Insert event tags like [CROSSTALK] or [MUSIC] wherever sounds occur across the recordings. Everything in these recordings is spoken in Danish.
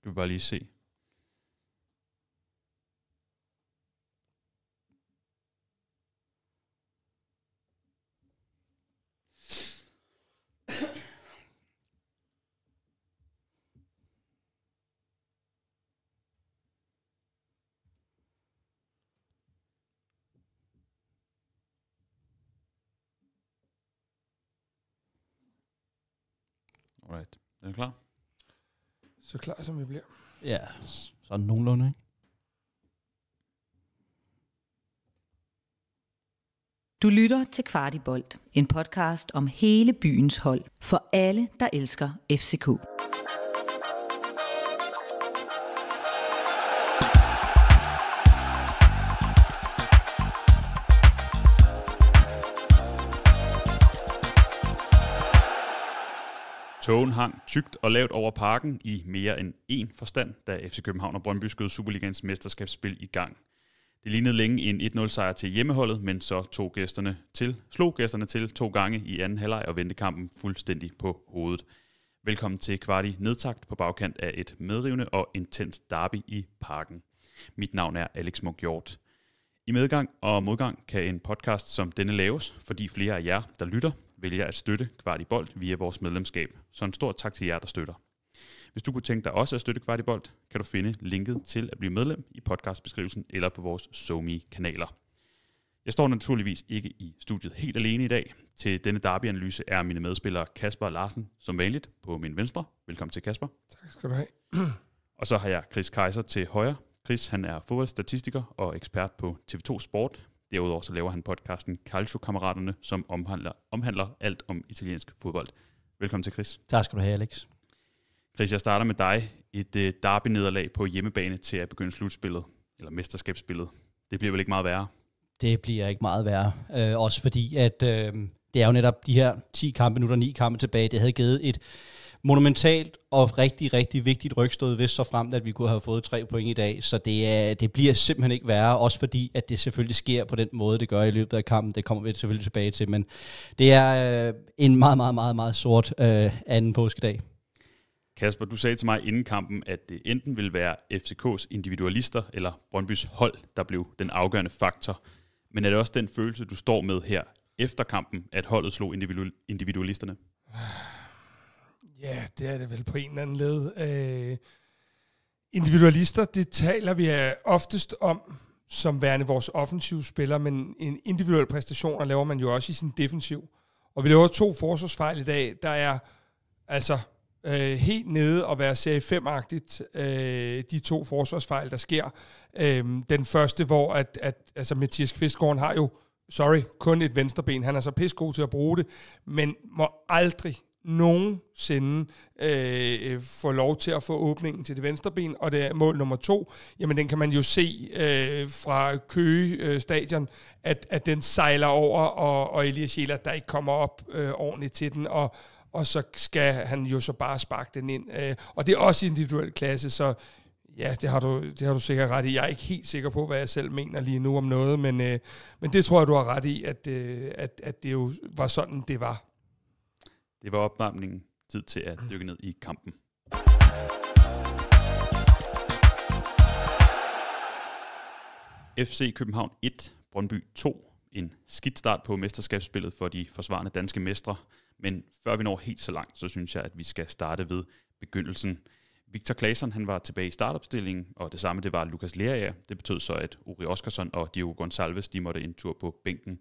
Skal vi bare lige se. Alright. Er du klar? Så klar som vi bliver. Ja, sådan nogenlunde, ikke? Du lytter til Kvartibolt, en podcast om hele byens hold for alle, der elsker FCK. Tågen hang tygt og lavt over parken i mere end én forstand, da FC København og Brøndby skød Superligans mesterskabsspil i gang. Det lignede længe en 1-0-sejr til hjemmeholdet, men så tog gæsterne til, slog gæsterne til to gange i anden halvleg og vendte kampen fuldstændig på hovedet. Velkommen til Kvarti Nedtagt på bagkant af et medrivende og intens derby i parken. Mit navn er Alex Mugjort. I medgang og modgang kan en podcast som denne laves, fordi flere af jer, der lytter, vælger at støtte Kvartibolt via vores medlemskab. Så en stor tak til jer, der støtter. Hvis du kunne tænke dig også at støtte Kvartibolt, kan du finde linket til at blive medlem i podcastbeskrivelsen eller på vores SoMe-kanaler. Jeg står naturligvis ikke i studiet helt alene i dag. Til denne derbyanalyse er mine medspillere Kasper Larsen som vanligt på min venstre. Velkommen til Kasper. Tak skal du have. [CLEARS THROAT] Og så har jeg Chris Kaiser til højre. Chris han er fodboldstatistiker og ekspert på TV2 Sport, Derudover så laver han podcasten Calcio-kammeraterne, som omhandler, omhandler alt om italiensk fodbold. Velkommen til Chris. Tak skal du have, Alex. Chris, jeg starter med dig. Et uh, derby-nederlag på hjemmebane til at begynde slutspillet, eller mesterskabsspillet. Det bliver vel ikke meget værre? Det bliver ikke meget værre. Uh, også fordi, at uh, det er jo netop de her 10 kampe, nu der 9 kampe tilbage, det havde givet et monumentalt og rigtig, rigtig vigtigt rygstød, hvis så frem, at vi kunne have fået tre point i dag. Så det, er, det bliver simpelthen ikke værre, også fordi, at det selvfølgelig sker på den måde, det gør i løbet af kampen. Det kommer vi selvfølgelig tilbage til, men det er øh, en meget, meget, meget, meget sort øh, anden påskedag. Kasper, du sagde til mig inden kampen, at det enten ville være FCK's individualister eller Brøndbys hold, der blev den afgørende faktor. Men er det også den følelse, du står med her efter kampen, at holdet slog individualisterne? [SIGHS] Ja, det er det vel på en eller anden led. Øh, individualister, det taler vi oftest om som værende vores offensive spiller, men en individuel præstation laver man jo også i sin defensiv. Og vi laver to forsvarsfejl i dag, der er altså øh, helt nede og være serie 5-agtigt, øh, de to forsvarsfejl, der sker. Øh, den første, hvor at, at altså Mathias Kvistgaard har jo, sorry, kun et venstreben. Han er så pissegod til at bruge det, men må aldrig nogensinde øh, øh få lov til at få åbningen til det venstre ben, og det er mål nummer to, jamen den kan man jo se øh, fra Køge øh, stadion, at, at den sejler over, og, og Elias Scheler, der ikke kommer op øh, ordentligt til den, og, og så skal han jo så bare sparke den ind. Øh, og det er også individuel klasse, så ja, det har, du, det har du sikkert ret i. Jeg er ikke helt sikker på, hvad jeg selv mener lige nu om noget, men, øh, men det tror jeg, du har ret i, at, øh, at, at det jo var sådan, det var. Det var opvarmningen. Tid til at dykke ned i kampen. FC København 1, Brøndby 2. En skidt start på mesterskabsspillet for de forsvarende danske mestre. Men før vi når helt så langt, så synes jeg, at vi skal starte ved begyndelsen. Victor Claesson han var tilbage i startopstillingen, og det samme det var Lukas Lerager. Det betød så, at Uri Oskarsson og Diego Gonsalves de måtte en tur på bænken.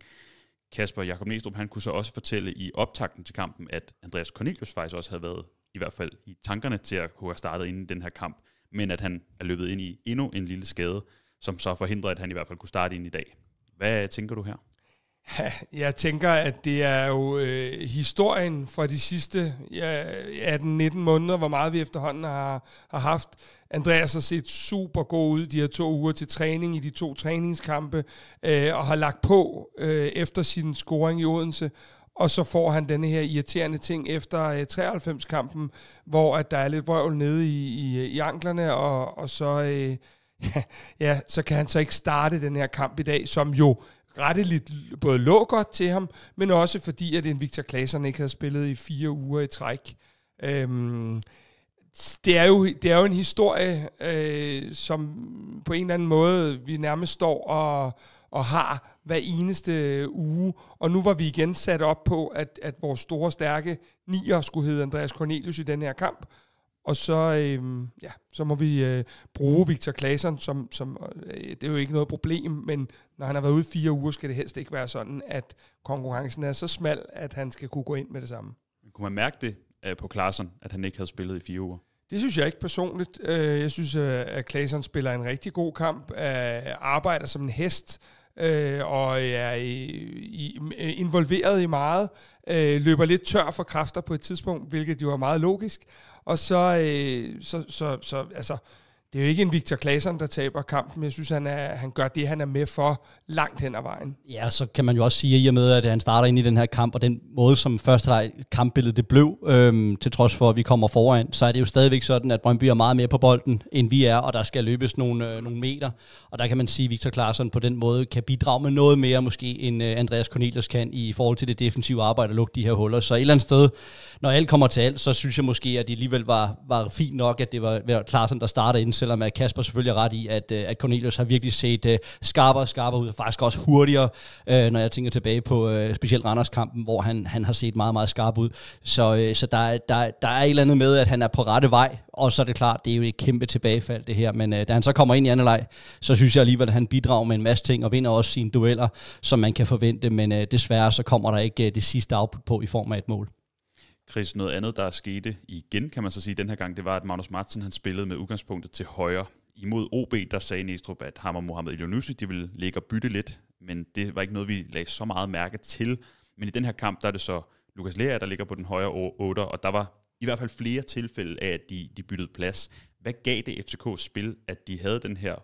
Kasper Jakob Næstrup, han kunne så også fortælle i optakten til kampen, at Andreas Cornelius faktisk også havde været, i hvert fald i tankerne til at kunne have startet inden den her kamp, men at han er løbet ind i endnu en lille skade, som så forhindrede, at han i hvert fald kunne starte ind i dag. Hvad tænker du her? Ja, [LAUGHS] jeg tænker, at det er jo øh, historien fra de sidste ja, 18-19 måneder, hvor meget vi efterhånden har, har haft Andreas har set super god ud de her to uger til træning i de to træningskampe, øh, og har lagt på øh, efter sin scoring i Odense. Og så får han denne her irriterende ting efter øh, 93-kampen, hvor at der er lidt vrøvl nede i, i, i anklerne, og, og så, øh, ja, ja, så kan han så ikke starte den her kamp i dag, som jo retteligt både lå godt til ham, men også fordi, at en Victor Klaseren ikke havde spillet i fire uger i træk. Øh, det er jo, det er jo en historie, øh, som på en eller anden måde, vi nærmest står og, og har hver eneste uge. Og nu var vi igen sat op på, at, at vores store, stærke nier skulle hedde Andreas Cornelius i den her kamp. Og så, øh, ja, så må vi øh, bruge Victor Claesson, som, som øh, det er jo ikke noget problem, men når han har været ude fire uger, skal det helst ikke være sådan, at konkurrencen er så smal, at han skal kunne gå ind med det samme. Kunne man mærke det øh, på Claesson, at han ikke havde spillet i fire uger? Det synes jeg ikke personligt. Øh, jeg synes, øh, at Claesson spiller en rigtig god kamp, øh, arbejder som en hest, øh, og er involveret i meget, løber lidt tør for kræfter på et tidspunkt, hvilket jo er meget logisk. Og så, øh, så, så, så altså, det er jo ikke en Victor Claesson, der taber kampen. Jeg synes, han, er, han gør det, han er med for langt hen ad vejen. Ja, så kan man jo også sige, at i og med, at han starter ind i den her kamp, og den måde, som første leg, kampbilledet det blev, øhm, til trods for, at vi kommer foran, så er det jo stadigvæk sådan, at Brøndby er meget mere på bolden, end vi er, og der skal løbes nogle, øh, nogle meter. Og der kan man sige, at Victor Claesson på den måde kan bidrage med noget mere, måske end øh, Andreas Cornelius kan, i forhold til det defensive arbejde og lukke de her huller. Så et eller andet sted, når alt kommer til alt, så synes jeg måske, at det alligevel var, var fint nok, at det var Claesson, der startede ind selvom at Kasper selvfølgelig er ret i, at, øh, at Cornelius har virkelig set uh, skarpere og skarpere ud, og faktisk også hurtigere, uh, når jeg tænker tilbage på uh, specielt Randers-kampen, hvor han, han har set meget, meget skarp ud. Så, uh, så der, der, der er et eller andet med, at han er på rette vej, og så er det klart, det er jo et kæmpe tilbagefald det her, men uh, da han så kommer ind i anden leg, så synes jeg alligevel, at han bidrager med en masse ting, og vinder også sine dueller, som man kan forvente, men uh, desværre så kommer der ikke uh, det sidste output på i form af et mål. Chris, noget andet, der skete igen, kan man så sige, den her gang, det var, at Magnus Martin han spillede med udgangspunktet til højre. Imod OB, der sagde Næstrup, at ham og Mohamed Ilionusi, de ville ligge og bytte lidt, men det var ikke noget, vi lagde så meget mærke til. Men i den her kamp, der er det så Lukas Lea, der ligger på den højre 8, og der var i hvert fald flere tilfælde af, at de, de byttede plads. Hvad gav det FCK spil, at de havde den her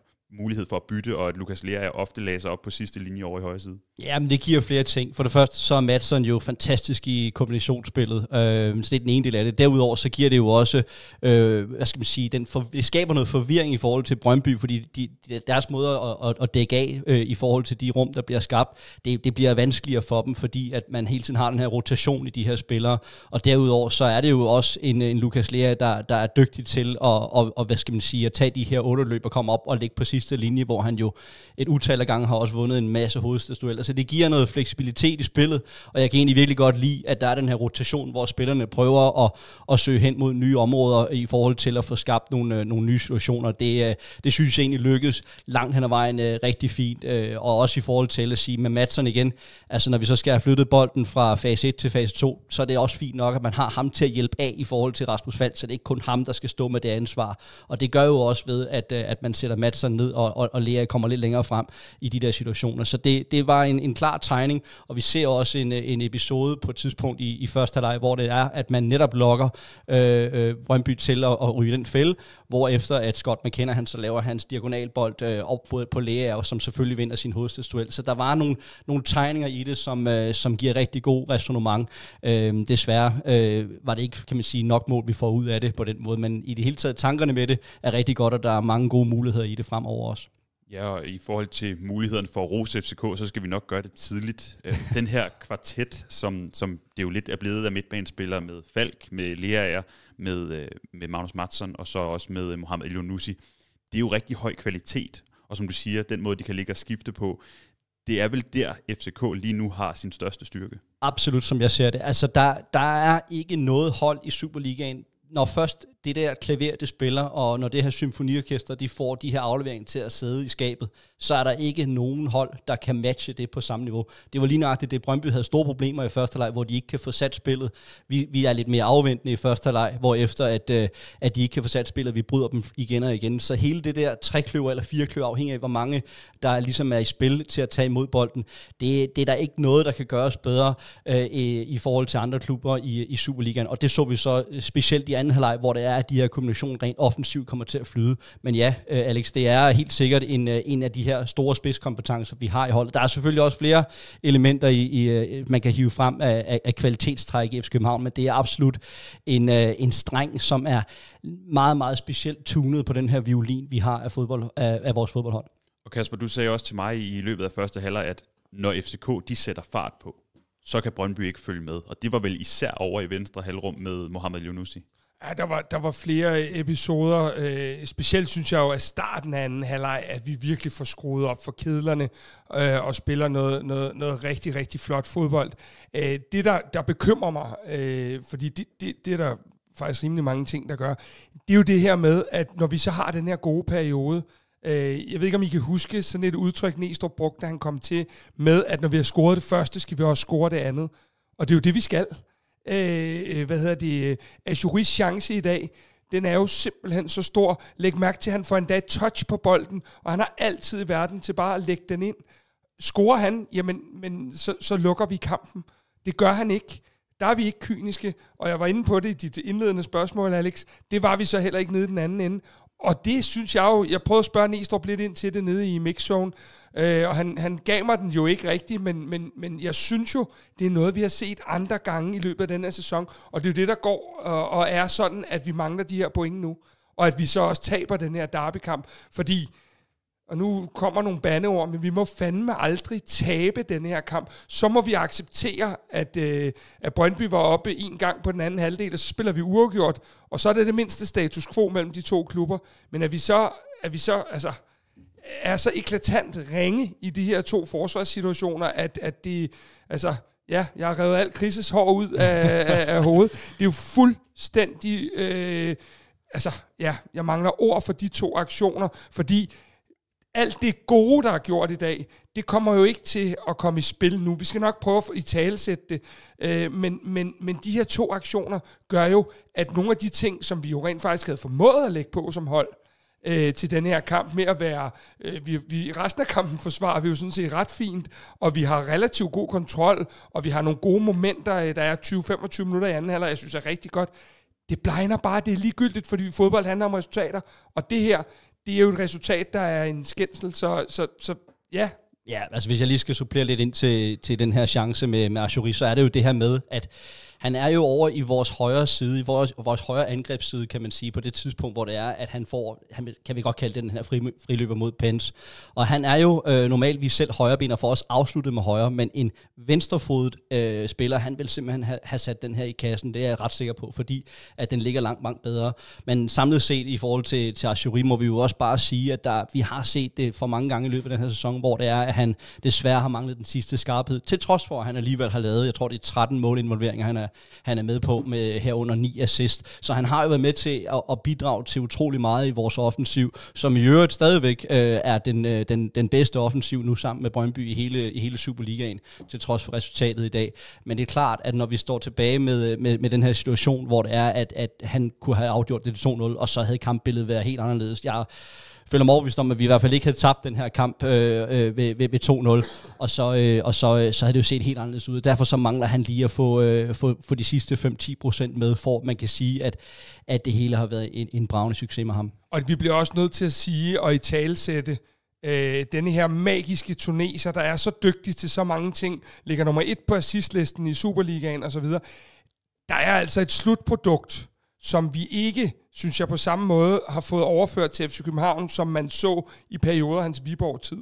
mulighed for at bytte, og at Lukas Lea ofte lagde sig op på sidste linje over i højre side? Ja, men det giver flere ting. For det første, så er Madsen jo fantastisk i kombinationsspillet. Øh, så det er den ene del af det. Derudover, så giver det jo også, øh, hvad skal man sige, den for, det skaber noget forvirring i forhold til Brøndby, fordi de, deres måde at, at, at dække af øh, i forhold til de rum, der bliver skabt, det, det bliver vanskeligere for dem, fordi at man hele tiden har den her rotation i de her spillere. Og derudover, så er det jo også en, en Lukas Lea, der, der er dygtig til at, og, og, hvad skal man sige, at tage de her otte løb og komme op og ligge på sidste linje, hvor han jo et utal af gange har også vundet en masse hovedstadsdueller. Så det giver noget fleksibilitet i spillet, og jeg kan egentlig virkelig godt lide, at der er den her rotation, hvor spillerne prøver at, at søge hen mod nye områder i forhold til at få skabt nogle, øh, nogle nye situationer. Det, øh, det synes jeg egentlig lykkedes langt hen ad vejen øh, rigtig fint, og også i forhold til at sige med Madsen igen, altså når vi så skal have flyttet bolden fra fase 1 til fase 2, så er det også fint nok, at man har ham til at hjælpe af i forhold til Rasmus Falk, så det er ikke kun ham, der skal stå med det ansvar. Og det gør jo også ved, at, at man sætter Madsen ned angrebet, og, og, og Lea kommer lidt længere frem i de der situationer. Så det, det var en, en klar tegning, og vi ser også en, en episode på et tidspunkt i, i første halvleg, hvor det er, at man netop lokker øh, øh Brøndby til at, at ryge den fælde, hvor efter at Scott McKenna han så laver hans diagonalbold øh, op på, på Lea, som selvfølgelig vinder sin hovedstadsduel. Så der var nogle, nogle tegninger i det, som, øh, som giver rigtig god resonemang. Øh, desværre øh, var det ikke, kan man sige, nok mål, vi får ud af det på den måde, men i det hele taget tankerne med det er rigtig godt, og der er mange gode muligheder i det fremover over os. Ja, og i forhold til muligheden for at rose FCK, så skal vi nok gøre det tidligt. Øh, [LAUGHS] den her kvartet, som, som det jo lidt er blevet af midtbanespillere med Falk, med Leaer, med, øh, med Magnus Mattsson og så også med øh, Mohamed Elionussi, det er jo rigtig høj kvalitet. Og som du siger, den måde, de kan ligge og skifte på, det er vel der, FCK lige nu har sin største styrke. Absolut, som jeg ser det. Altså, der, der er ikke noget hold i Superligaen, når først det der klaver, det spiller, og når det her symfoniorkester, de får de her afleveringer til at sidde i skabet, så er der ikke nogen hold, der kan matche det på samme niveau. Det var lige nøjagtigt det, Brøndby havde store problemer i første leg, hvor de ikke kan få sat spillet. Vi, vi er lidt mere afventende i første leg, hvor efter at, øh, at de ikke kan få sat spillet, vi bryder dem igen og igen. Så hele det der trekløver eller firekløver, afhængig af hvor mange, der ligesom er i spil til at tage imod bolden, det, det er der ikke noget, der kan gøres bedre øh, i, i forhold til andre klubber i, i Superligaen. Og det så vi så øh, specielt i anden halvleg, hvor det er er, at de her kombinationer rent offensivt kommer til at flyde. Men ja, øh, Alex, det er helt sikkert en, øh, en af de her store spidskompetencer, vi har i holdet. Der er selvfølgelig også flere elementer, i, i øh, man kan hive frem af, af, af kvalitetstræk i FC København, men det er absolut en, en streng, som er meget, meget specielt tunet på den her violin, vi har af, fodbold, af, af vores fodboldhold. Og Kasper, du sagde også til mig i løbet af første halvleg, at når FCK de sætter fart på, så kan Brøndby ikke følge med. Og det var vel især over i venstre halvrum med Mohamed Yunusi. Ja, der var, der var flere episoder. Øh, specielt synes jeg jo, at starten af anden halvleg, at vi virkelig får skruet op for kedlerne øh, og spiller noget, noget, noget rigtig, rigtig flot fodbold. Øh, det, der, der bekymrer mig, øh, fordi det, det, det er der faktisk rimelig mange ting, der gør, det er jo det her med, at når vi så har den her gode periode, øh, jeg ved ikke, om I kan huske sådan et udtryk, Næstrup brugte, da han kom til, med, at når vi har scoret det første, skal vi også score det andet. Og det er jo det, vi skal. Øh, øh, hvad hedder det, øh, Azuris chance i dag, den er jo simpelthen så stor. Læg mærke til, at han får endda touch på bolden, og han har altid i verden til bare at lægge den ind. Scorer han, jamen, men så, så lukker vi kampen. Det gør han ikke. Der er vi ikke kyniske, og jeg var inde på det i dit indledende spørgsmål, Alex. Det var vi så heller ikke nede i den anden ende. Og det synes jeg jo, jeg prøvede at spørge Næstrup lidt ind til det nede i mixzone, øh, og han, han gav mig den jo ikke rigtigt, men, men, men jeg synes jo, det er noget, vi har set andre gange i løbet af den her sæson, og det er jo det, der går og, og er sådan, at vi mangler de her point nu, og at vi så også taber den her derbykamp, fordi og nu kommer nogle bandeord, men vi må fandme aldrig tabe den her kamp. Så må vi acceptere, at, øh, at Brøndby var oppe en gang på den anden halvdel, og så spiller vi uafgjort, og så er det det mindste status quo mellem de to klubber. Men er vi så, er vi så altså, er så eklatant ringe i de her to forsvarssituationer, at, at det, altså, ja, jeg har revet alt Krises hår ud af, af, af hovedet. Det er jo fuldstændig... Øh, altså, ja, jeg mangler ord for de to aktioner, fordi alt det gode, der er gjort i dag, det kommer jo ikke til at komme i spil nu. Vi skal nok prøve at i talesætte det, øh, men, men, men de her to aktioner gør jo, at nogle af de ting, som vi jo rent faktisk havde formået at lægge på som hold, øh, til den her kamp med at være... Øh, vi, vi, resten af kampen forsvarer vi jo sådan set ret fint, og vi har relativt god kontrol, og vi har nogle gode momenter. Øh, der er 20-25 minutter i anden halvleg, jeg synes er rigtig godt. Det blegner bare, det er ligegyldigt, fordi fodbold handler om resultater, og det her, det er jo et resultat, der er en skændsel, så, så, så ja. Ja, altså hvis jeg lige skal supplere lidt ind til, til den her chance med, med Arjuri, så er det jo det her med, at han er jo over i vores højre side, i vores, vores højre angrebsside, kan man sige, på det tidspunkt, hvor det er, at han får, han, kan vi godt kalde det den her fri, friløber mod Pence. Og han er jo øh, vi selv højreben og får os afsluttet med højre, men en venstrefodet øh, spiller, han vil simpelthen have, have sat den her i kassen, det er jeg ret sikker på, fordi at den ligger langt, langt bedre. Men samlet set i forhold til, til Ashuri, må vi jo også bare sige, at der, vi har set det for mange gange i løbet af den her sæson, hvor det er, at han desværre har manglet den sidste skarphed, til trods for, at han alligevel har lavet, jeg tror det er 13 målinvolveringer, han er er, han er med på med herunder ni assist. Så han har jo været med til at, at bidrage til utrolig meget i vores offensiv, som i øvrigt stadigvæk øh, er den, øh, den, den bedste offensiv nu sammen med Brøndby i hele, i hele Superligaen, til trods for resultatet i dag. Men det er klart, at når vi står tilbage med, øh, med, med den her situation, hvor det er, at, at han kunne have afgjort det 2-0, og så havde kampbilledet været helt anderledes. Jeg føler mig overbevist om, at vi i hvert fald ikke havde tabt den her kamp øh, øh ved, ved, ved 2-0, og, så, øh, og så, øh, så havde det jo set helt anderledes ud. Derfor så mangler han lige at få, øh, få, få de sidste 5-10 procent med, for man kan sige, at, at det hele har været en, en bravende succes med ham. Og vi bliver også nødt til at sige og i talsætte, øh, denne her magiske tuneser, der er så dygtig til så mange ting, ligger nummer et på assistlisten i Superligaen osv., der er altså et slutprodukt, som vi ikke, synes jeg på samme måde, har fået overført til FC København, som man så i perioder af hans Viborg-tid.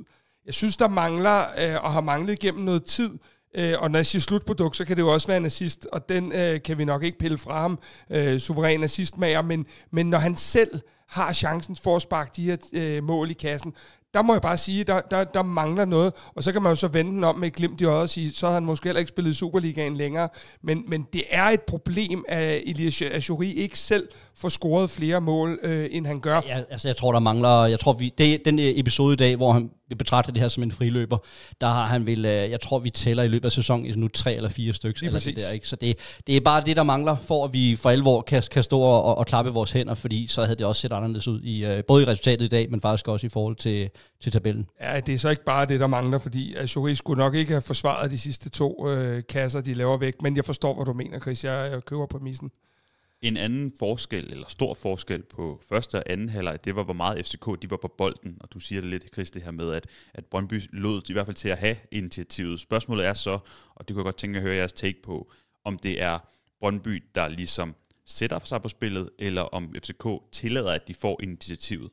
Jeg synes, der mangler, øh, og har manglet gennem noget tid, øh, og når jeg siger slutprodukt, så kan det jo også være en assist, og den øh, kan vi nok ikke pille fra ham, øh, suveræn assistmager, men, men når han selv har chancen for at sparke de her øh, mål i kassen, der må jeg bare sige, der, der, der mangler noget. Og så kan man jo så vende den om med et glimt i øjet og sige, så har han måske heller ikke spillet Superligaen længere. Men, men det er et problem, at Elias Ajuri ikke selv får scoret flere mål, øh, end han gør. Ja, altså, jeg tror, der mangler... Jeg tror, vi, det, den øh, episode i dag, hvor han vi betragter det her som en friløber, der har han vil, øh, jeg tror vi tæller i løbet af sæsonen nu tre eller fire stykker. Eller altså det der, ikke? Så det, det er bare det, der mangler, for at vi for alvor kan, kan stå og, og klappe vores hænder, fordi så havde det også set anderledes ud, i, øh, både i resultatet i dag, men faktisk også i forhold til, til tabellen. Ja, det er så ikke bare det, der mangler, fordi Joris skulle nok ikke have forsvaret de sidste to øh, kasser, de laver væk, men jeg forstår, hvad du mener, Chris. Jeg, jeg køber præmissen. En anden forskel, eller stor forskel på første og anden halvleg, det var, hvor meget FCK de var på bolden. Og du siger det lidt, Chris, det her med, at, at Brøndby lod i hvert fald til at have initiativet. Spørgsmålet er så, og det kunne jeg godt tænke at høre jeres take på, om det er Brøndby, der ligesom sætter sig på spillet, eller om FCK tillader, at de får initiativet.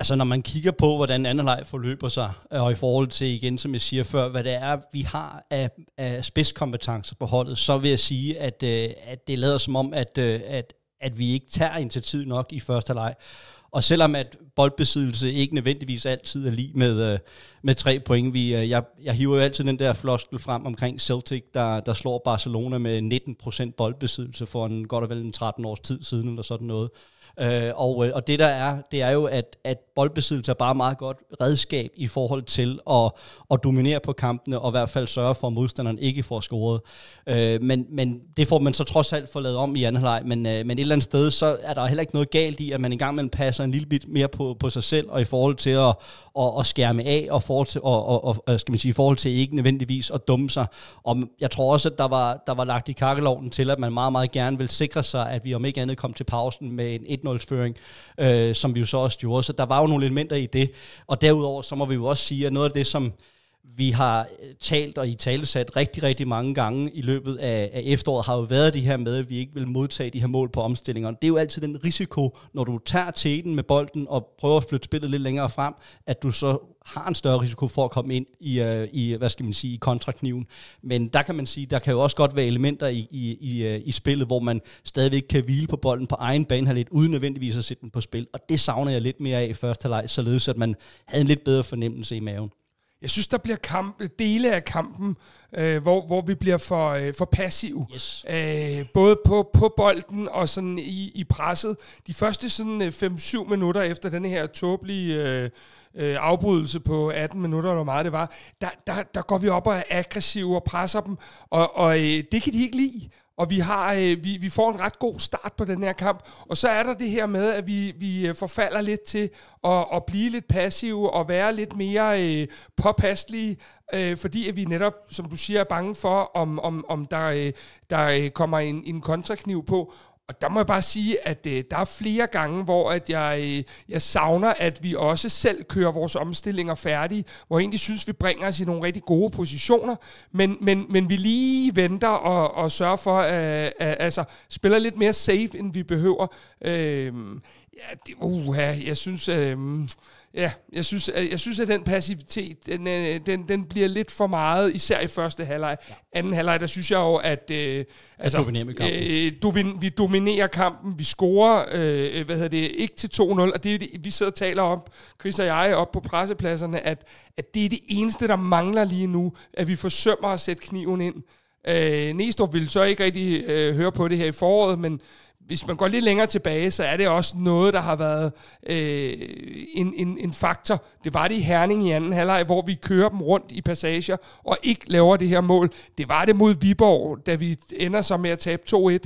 Altså når man kigger på, hvordan anden leg forløber sig, øh, og i forhold til igen, som jeg siger før, hvad det er, vi har af, af spidskompetencer på holdet, så vil jeg sige, at, øh, at det lader som om, at, øh, at, at vi ikke tager initiativ nok i første leg. Og selvom at boldbesiddelse ikke nødvendigvis altid er lige med, øh, med tre point, vi, øh, jeg, jeg hiver jo altid den der floskel frem omkring Celtic, der, der slår Barcelona med 19% boldbesiddelse for en godt og vel en 13 års tid siden eller sådan noget. Øh, og, øh, og det der er, det er jo, at, at boldbesiddelse er bare meget godt redskab i forhold til at, at dominere på kampene, og i hvert fald sørge for, at modstanderen ikke får scoret. Øh, men, men det får man så trods alt for lavet om i anden leg, men, øh, men et eller andet sted, så er der heller ikke noget galt i, at man engang man passer en lille bit mere på, på sig selv, og i forhold til at, at, at skærme af, og, til, og, og, og skal man sige, i forhold til ikke nødvendigvis at dumme sig. Og jeg tror også, at der var, der var lagt i kakkeloven til, at man meget, meget gerne vil sikre sig, at vi om ikke andet kom til pausen med en 1 1-0-føring, øh, som vi jo så også gjorde. Så der var jo nogle elementer i det. Og derudover, så må vi jo også sige, at noget af det, som vi har øh, talt og i talesat rigtig, rigtig mange gange i løbet af, af efteråret, har jo været det her med, at vi ikke vil modtage de her mål på omstillingerne. Det er jo altid den risiko, når du tager teten med bolden og prøver at flytte spillet lidt længere frem, at du så har en større risiko for at komme ind i, uh, i hvad skal man sige, i kontrakniven. Men der kan man sige, der kan jo også godt være elementer i, i, i, øh, i spillet, hvor man stadigvæk kan hvile på bolden på egen bane lidt, uden nødvendigvis at sætte den på spil. Og det savner jeg lidt mere af i første halvleg, således at man havde en lidt bedre fornemmelse i maven. Jeg synes, der bliver kamp, dele af kampen, øh, hvor, hvor vi bliver for, øh, for passive. Yes. Øh, både på, på bolden og sådan i, i presset. De første sådan 5-7 øh, minutter efter den her tåbelige øh, øh, afbrydelse på 18 minutter, eller hvor meget det var, der, der, der går vi op og er aggressive og presser dem, og, og øh, det kan de ikke lide. Og vi, har, øh, vi, vi får en ret god start på den her kamp. Og så er der det her med, at vi, vi øh, forfalder lidt til at, at blive lidt passive og være lidt mere øh, påpasselige, øh, fordi at vi netop, som du siger, er bange for, om, om, om der, øh, der øh, kommer en, en kontrakniv på. Og der må jeg bare sige, at øh, der er flere gange, hvor at jeg, øh, jeg savner, at vi også selv kører vores omstillinger færdige, hvor jeg egentlig synes, vi bringer os i nogle rigtig gode positioner, men, men, men vi lige venter og, og sørger for, øh, at øh, altså spiller lidt mere safe, end vi behøver. Øh, ja, det, uh, jeg synes... Øh, Ja, jeg synes, jeg synes at den passivitet, den, øh, den, den bliver lidt for meget, især i første halvleg. Ja. Anden halvleg, der synes jeg jo, at... Øh, altså, dominerer vi, Øh, øh domin, vi dominerer kampen, vi scorer, øh, hvad hedder det, ikke til 2-0, og det er det, vi sidder og taler om, Chris og jeg, op på pressepladserne, at, at det er det eneste, der mangler lige nu, at vi forsømmer at sætte kniven ind. Øh, Næstrup ville så ikke rigtig øh, høre på det her i foråret, men hvis man går lidt længere tilbage, så er det også noget, der har været øh, en, en, en faktor. Det var det i Herning i anden halvleg, hvor vi kører dem rundt i passager og ikke laver det her mål. Det var det mod Viborg, da vi ender så med at tabe 2-1.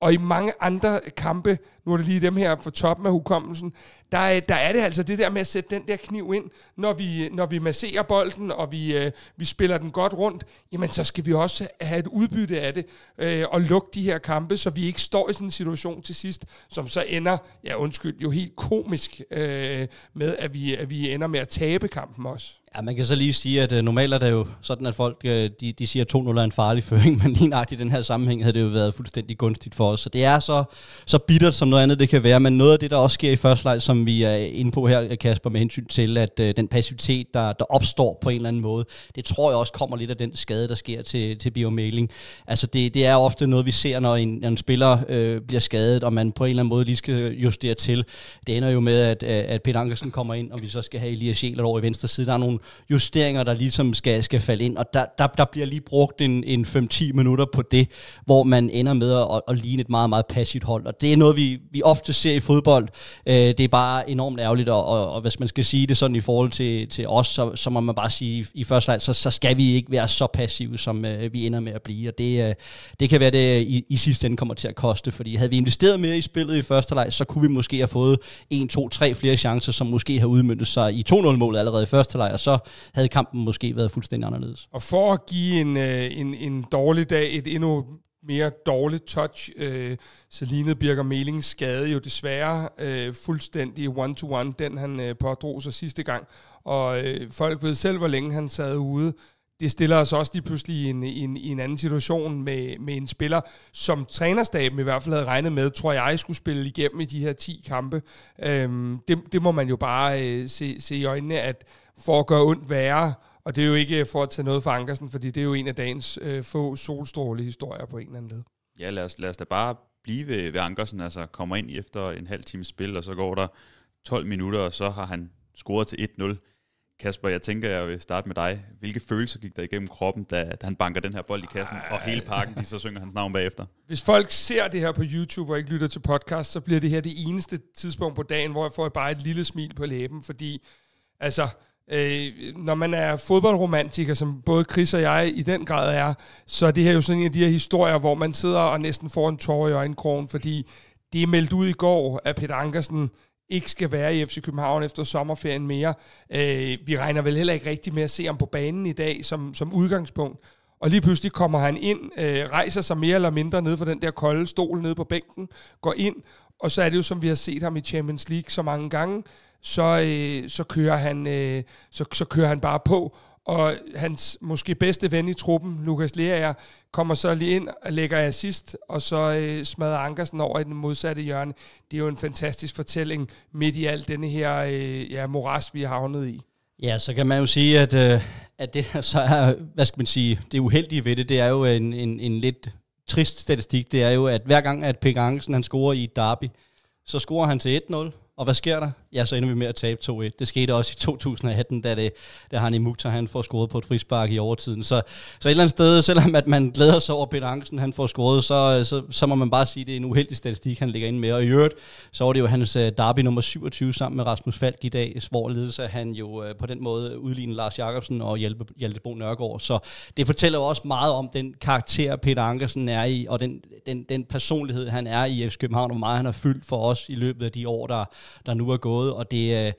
Og i mange andre kampe, nu er det lige dem her for toppen af hukommelsen, der, øh, der er det altså det der med at sætte den der kniv ind, når vi, øh, når vi masserer bolden, og vi, øh, vi spiller den godt rundt, jamen så skal vi også have et udbytte af det, øh, og lukke de her kampe, så vi ikke står i sådan en situation til sidst, som så ender, ja undskyld, jo helt komisk øh, med, at vi, at vi ender med at tabe kampen også. Ja, man kan så lige sige, at øh, normalt er det jo sådan, at folk øh, de, de siger, at 2-0 er en farlig [LAUGHS] føring, men lige nøjagtigt i den her sammenhæng havde det jo været fuldstændig gunstigt for os. Så det er så, så bittert, som noget andet det kan være, men noget af det, der også sker i første leg, som vi er inde på her, Kasper, med hensyn til, at øh, den passivitet, der, der opstår på en eller anden måde, det tror jeg også kommer lidt af den skade, der sker til, til biomailing. Altså det, det er ofte noget, vi ser, når en, når en spiller øh, bliver skadet, og man på en eller anden måde lige skal justere til. Det ender jo med, at, at Peter Ankersen kommer ind, og vi så skal have Elias Jæler over i venstre side. Der er nogle justeringer, der ligesom skal, skal falde ind, og der, der, der bliver lige brugt en, en 5-10 minutter på det, hvor man ender med at, at ligne et meget, meget passivt hold, og det er noget, vi, vi ofte ser i fodbold. Øh, det er bare enormt ærgerligt, og, og, og hvis man skal sige det sådan i forhold til, til os, så, så må man bare sige, i første leg, så, så skal vi ikke være så passive, som øh, vi ender med at blive, og det, øh, det kan være, det øh, i, i sidste ende kommer til at koste, fordi havde vi investeret mere i spillet i første leg, så kunne vi måske have fået 1, 2, 3 flere chancer, som måske har udmyndtet sig i 2-0-målet allerede i første leg, og så havde kampen måske været fuldstændig anderledes. Og for at give en, øh, en, en dårlig dag et endnu mere dårligt touch, øh, så lignede Birger Melings skade jo desværre øh, fuldstændig one-to-one, den han øh, pådrog sig sidste gang. Og øh, folk ved selv, hvor længe han sad ude det stiller os også lige pludselig i en, en, en anden situation med, med en spiller, som trænerstaben i hvert fald havde regnet med, tror jeg, skulle spille igennem i de her 10 kampe. Øhm, det, det må man jo bare øh, se, se i øjnene, at for at gøre ondt værre. Og det er jo ikke for at tage noget fra Ankersen, fordi det er jo en af dagens øh, få historier på en eller anden led. Ja, lad os, lad os da bare blive ved, ved Ankersen. Altså kommer ind efter en halv times spil, og så går der 12 minutter, og så har han scoret til 1-0. Kasper, jeg tænker, jeg vil starte med dig. Hvilke følelser gik der igennem kroppen, da, da han banker den her bold i kassen, Ej. og hele pakken, de så synger hans navn bagefter? Hvis folk ser det her på YouTube og ikke lytter til podcast, så bliver det her det eneste tidspunkt på dagen, hvor jeg får bare et lille smil på læben, fordi altså, Øh, når man er fodboldromantiker, som både Chris og jeg i den grad er, så er det her jo sådan en af de her historier, hvor man sidder og næsten får en tår i øjenkrogen, fordi det er meldt ud i går, at Peter Ankersen ikke skal være i FC København efter sommerferien mere. Øh, vi regner vel heller ikke rigtig med at se ham på banen i dag som, som udgangspunkt. Og lige pludselig kommer han ind, øh, rejser sig mere eller mindre ned fra den der kolde stol nede på bænken, går ind, og så er det jo, som vi har set ham i Champions League så mange gange, så, øh, så, kører han, øh, så, så kører han bare på, og hans måske bedste ven i truppen, Lukas Leaer, kommer så lige ind og lægger assist, og så øh, smadrer Ankersen over i den modsatte hjørne. Det er jo en fantastisk fortælling midt i al denne her øh, ja, moras, vi har havnet i. Ja, så kan man jo sige, at, øh, at det [LAUGHS] så er, hvad skal man sige, det uheldige ved det, det er jo en, en, en lidt trist statistik, det er jo, at hver gang, at Pek Ankersen han scorer i et derby, så scorer han til 1-0, og hvad sker der? ja, så ender vi med at tabe 2-1. Det skete også i 2018, da, det, da han i Mukhtar, han får scoret på et frispark i overtiden. Så, så et eller andet sted, selvom at man glæder sig over Peter Angsen, han får scoret, så, så, så må man bare sige, at det er en uheldig statistik, han ligger ind med. Og i øvrigt, så var det jo hans øh, derby nummer 27 sammen med Rasmus Falk i dag, hvor at han jo øh, på den måde udligner Lars Jakobsen og Hjalte, Hjalte Bo Nørgaard. Så det fortæller jo også meget om den karakter, Peter Ankersen er i, og den, den, den personlighed, han er i FC København, og hvor meget han har fyldt for os i løbet af de år, der, der nu er gået måde, og det, øh,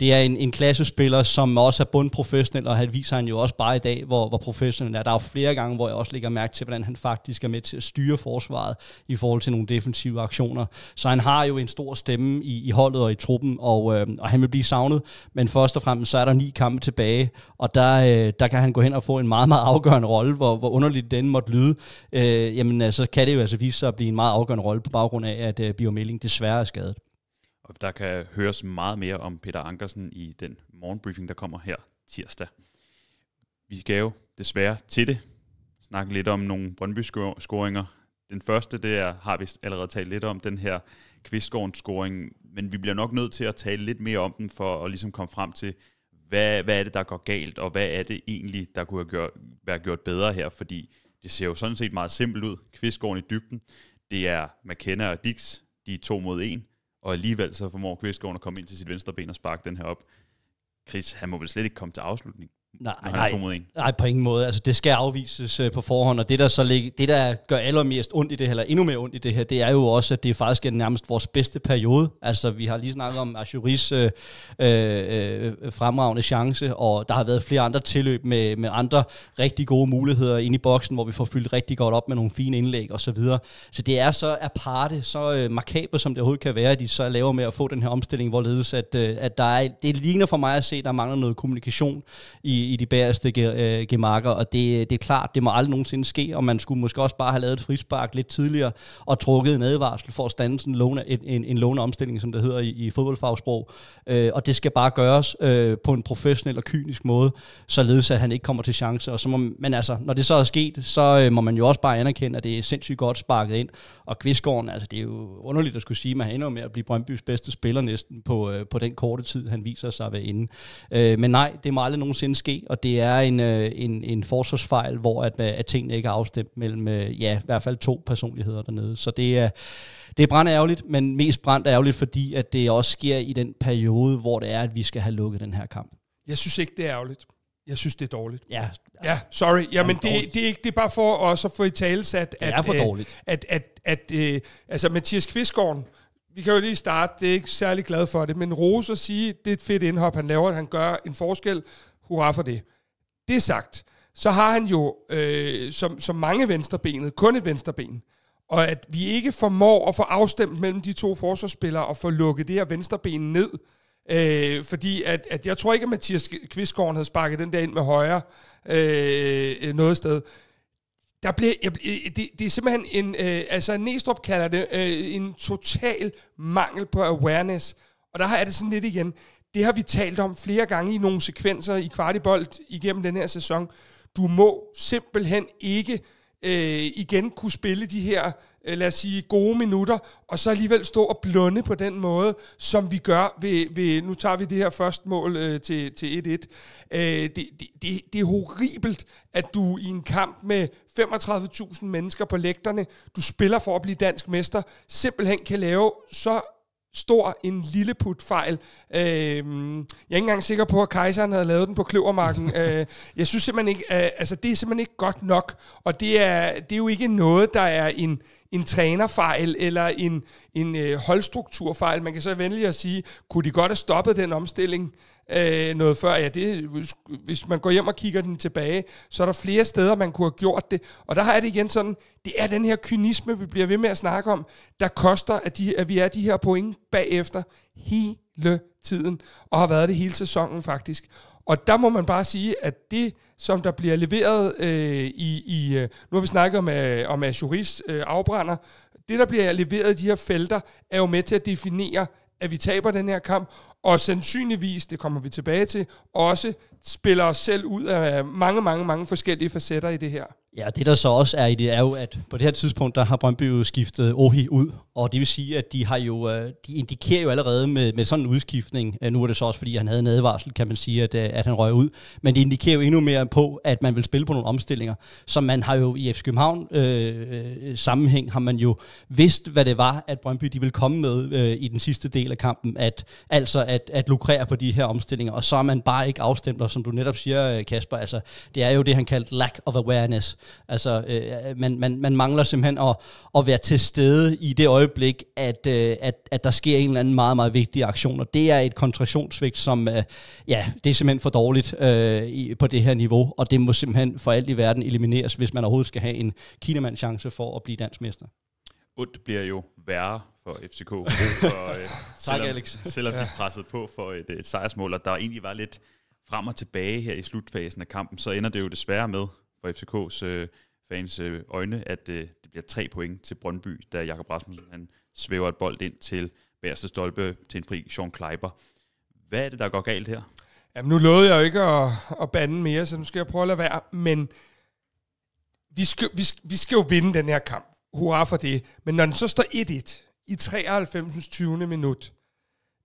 det er en, en klassespiller, som også er bundprofessionel, og han viser han jo også bare i dag, hvor, hvor professionel er. Der er jo flere gange, hvor jeg også lægger mærke til, hvordan han faktisk er med til at styre forsvaret i forhold til nogle defensive aktioner. Så han har jo en stor stemme i, i holdet og i truppen, og, øh, og han vil blive savnet, men først og fremmest så er der ni kampe tilbage, og der, øh, der kan han gå hen og få en meget, meget afgørende rolle, hvor, hvor underligt den måtte lyde. Øh, jamen, så altså, kan det jo altså vise sig at blive en meget afgørende rolle på baggrund af, at øh, Biomelding desværre er skadet. Og der kan høres meget mere om Peter Ankersen i den morgenbriefing, der kommer her tirsdag. Vi skal jo desværre til det snakke lidt om nogle Brøndby-scoringer. Den første, det er, har vi allerede talt lidt om, den her kvistgårdens scoring men vi bliver nok nødt til at tale lidt mere om den, for at ligesom komme frem til, hvad, hvad er det, der går galt, og hvad er det egentlig, der kunne have gjort, være gjort bedre her, fordi det ser jo sådan set meget simpelt ud. Kvistgården i dybden, det er McKenna og Dix, de er to mod en og alligevel så formår Kvistgaard at komme ind til sit venstre ben og sparke den her op. Chris, han må vel slet ikke komme til afslutning? Nej, nej, nej, på ingen måde. Altså, det skal afvises øh, på forhånd, og det der, så ligge, det, der gør allermest ondt i det her, eller endnu mere ondt i det her, det er jo også, at det faktisk er nærmest vores bedste periode. Altså, vi har lige snakket om Azuris øh, øh, øh, fremragende chance, og der har været flere andre tilløb med, med andre rigtig gode muligheder inde i boksen, hvor vi får fyldt rigtig godt op med nogle fine indlæg osv. Så, videre. så det er så aparte, så øh, markabelt, som det overhovedet kan være, at de så laver med at få den her omstilling, hvorledes at, øh, at der er, det ligner for mig at se, at der mangler noget kommunikation i i, de bæreste øh, gemakker, og det, det er klart, det må aldrig nogensinde ske, og man skulle måske også bare have lavet et frispark lidt tidligere og trukket en advarsel for at stande sådan en, låne, en, en, en låneomstilling, som det hedder i, i fodboldfagsprog, øh, og det skal bare gøres øh, på en professionel og kynisk måde, således at han ikke kommer til chancer, og så må, men altså, når det så er sket, så øh, må man jo også bare anerkende, at det er sindssygt godt sparket ind, og Kvistgården, altså det er jo underligt at skulle sige, at han ender med at blive Brøndbys bedste spiller næsten på, øh, på den korte tid, han viser sig at være inde. Øh, men nej, det må aldrig nogensinde ske, ske, og det er en, øh, en, en forsvarsfejl, hvor at, øh, at tingene ikke er afstemt mellem, øh, ja, i hvert fald to personligheder dernede. Så det er... det er brændt ærgerligt, men mest brændt ærgerligt, fordi at det også sker i den periode, hvor det er, at vi skal have lukket den her kamp. Jeg synes ikke, det er ærgerligt. Jeg synes, det er dårligt. Ja, ja sorry. Jamen, det, det, er ikke, det er bare for også at få i talesat, at, er for øh, dårligt. at, at, at, at øh, altså Mathias Kvistgaard, vi kan jo lige starte, det er ikke særlig glad for det, men Rose at sige, det er et fedt indhop, han laver, at han gør en forskel, Hurra for det. Det sagt, så har han jo, øh, som, som mange venstrebenet, kun et venstreben. Og at vi ikke formår at få afstemt mellem de to forsvarsspillere og få lukket det her venstreben ned, Øh, fordi at, at jeg tror ikke, at Mathias Kvistgaard havde sparket den der ind med højre øh, øh noget sted. Der blev, jeg, øh, det, det er simpelthen en, øh, altså Næstrup kalder det øh, en total mangel på awareness. Og der har jeg det sådan lidt igen det har vi talt om flere gange i nogle sekvenser i kvartibold igennem den her sæson. Du må simpelthen ikke øh, igen kunne spille de her, øh, lad os sige, gode minutter, og så alligevel stå og blunde på den måde, som vi gør ved, ved nu tager vi det her første mål øh, til, til 1-1. Øh, det, det, det, det er horribelt, at du i en kamp med 35.000 mennesker på lægterne, du spiller for at blive dansk mester, simpelthen kan lave så stor en lille putfejl. Øh, jeg er ikke engang sikker på, at kejseren havde lavet den på kløvermarken. [LAUGHS] øh, jeg synes simpelthen ikke, øh, altså det er simpelthen ikke godt nok, og det er, det er jo ikke noget, der er en, en trænerfejl eller en, en øh, holdstrukturfejl. Man kan så venlig at sige, kunne de godt have stoppet den omstilling? øh, noget før. Ja, det, hvis man går hjem og kigger den tilbage, så er der flere steder, man kunne have gjort det. Og der har jeg det igen sådan, det er den her kynisme, vi bliver ved med at snakke om, der koster, at, de, at vi er de her point bagefter hele tiden, og har været det hele sæsonen faktisk. Og der må man bare sige, at det, som der bliver leveret øh, i, i... Øh, nu har vi snakket om, øh, om Azuris øh, afbrænder. Det, der bliver leveret i de her felter, er jo med til at definere at vi taber den her kamp, og sandsynligvis, det kommer vi tilbage til, også spiller os selv ud af mange, mange, mange forskellige facetter i det her. Ja, det der så også er i det, er jo, at på det her tidspunkt, der har Brøndby jo skiftet Ohi ud, og det vil sige, at de har jo, øh, de indikerer jo allerede med, med sådan en udskiftning, øh, nu er det så også, fordi han havde en advarsel, kan man sige, at, øh, at han røg ud, men det indikerer jo endnu mere på, at man vil spille på nogle omstillinger, som man har jo i FC København øh, sammenhæng, har man jo vidst, hvad det var, at Brøndby de ville komme med øh, i den sidste del af kampen, at, altså at, at lukrere på de her omstillinger, og så er man bare ikke afstemt, som du netop siger, Kasper, altså, det er jo det, han kaldte lack of awareness, Altså, øh, man, man, man mangler simpelthen at, at være til stede i det øjeblik, at, øh, at, at der sker en eller anden meget, meget vigtig aktion, og det er et koncentrationssvigt, som, øh, ja, det er simpelthen for dårligt øh, i, på det her niveau, og det må simpelthen for alt i verden elimineres, hvis man overhovedet skal have en kinemand chance for at blive dansk mester. Ondt bliver jo værre for FCK. Og, øh, [LAUGHS] tak, selvom, Alex. selvom de pressede på for et, et øh, sejrsmål, og der egentlig var lidt frem og tilbage her i slutfasen af kampen, så ender det jo desværre med, for FCK's øh, fans øh, øjne, at øh, det bliver tre point til Brøndby, da Jakob Rasmussen han svæver et bold ind til værste stolpe til en fri Sean Kleiber. Hvad er det, der går galt her? Jamen, nu lovede jeg jo ikke at, at bande mere, så nu skal jeg prøve at lade være, men vi skal, vi, skal, vi skal jo vinde den her kamp. Hurra for det. Men når den så står 1-1 i 93. 20. minut,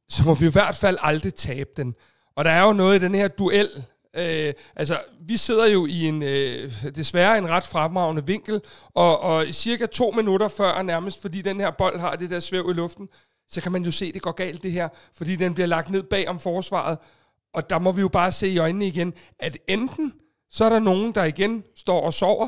så må vi i hvert fald aldrig tabe den. Og der er jo noget i den her duel Øh, altså, vi sidder jo i en, øh, desværre en ret fremragende vinkel, og, og cirka to minutter før, nærmest fordi den her bold har det der svæv i luften, så kan man jo se, at det går galt det her, fordi den bliver lagt ned bag om forsvaret, og der må vi jo bare se i øjnene igen, at enten så er der nogen, der igen står og sover,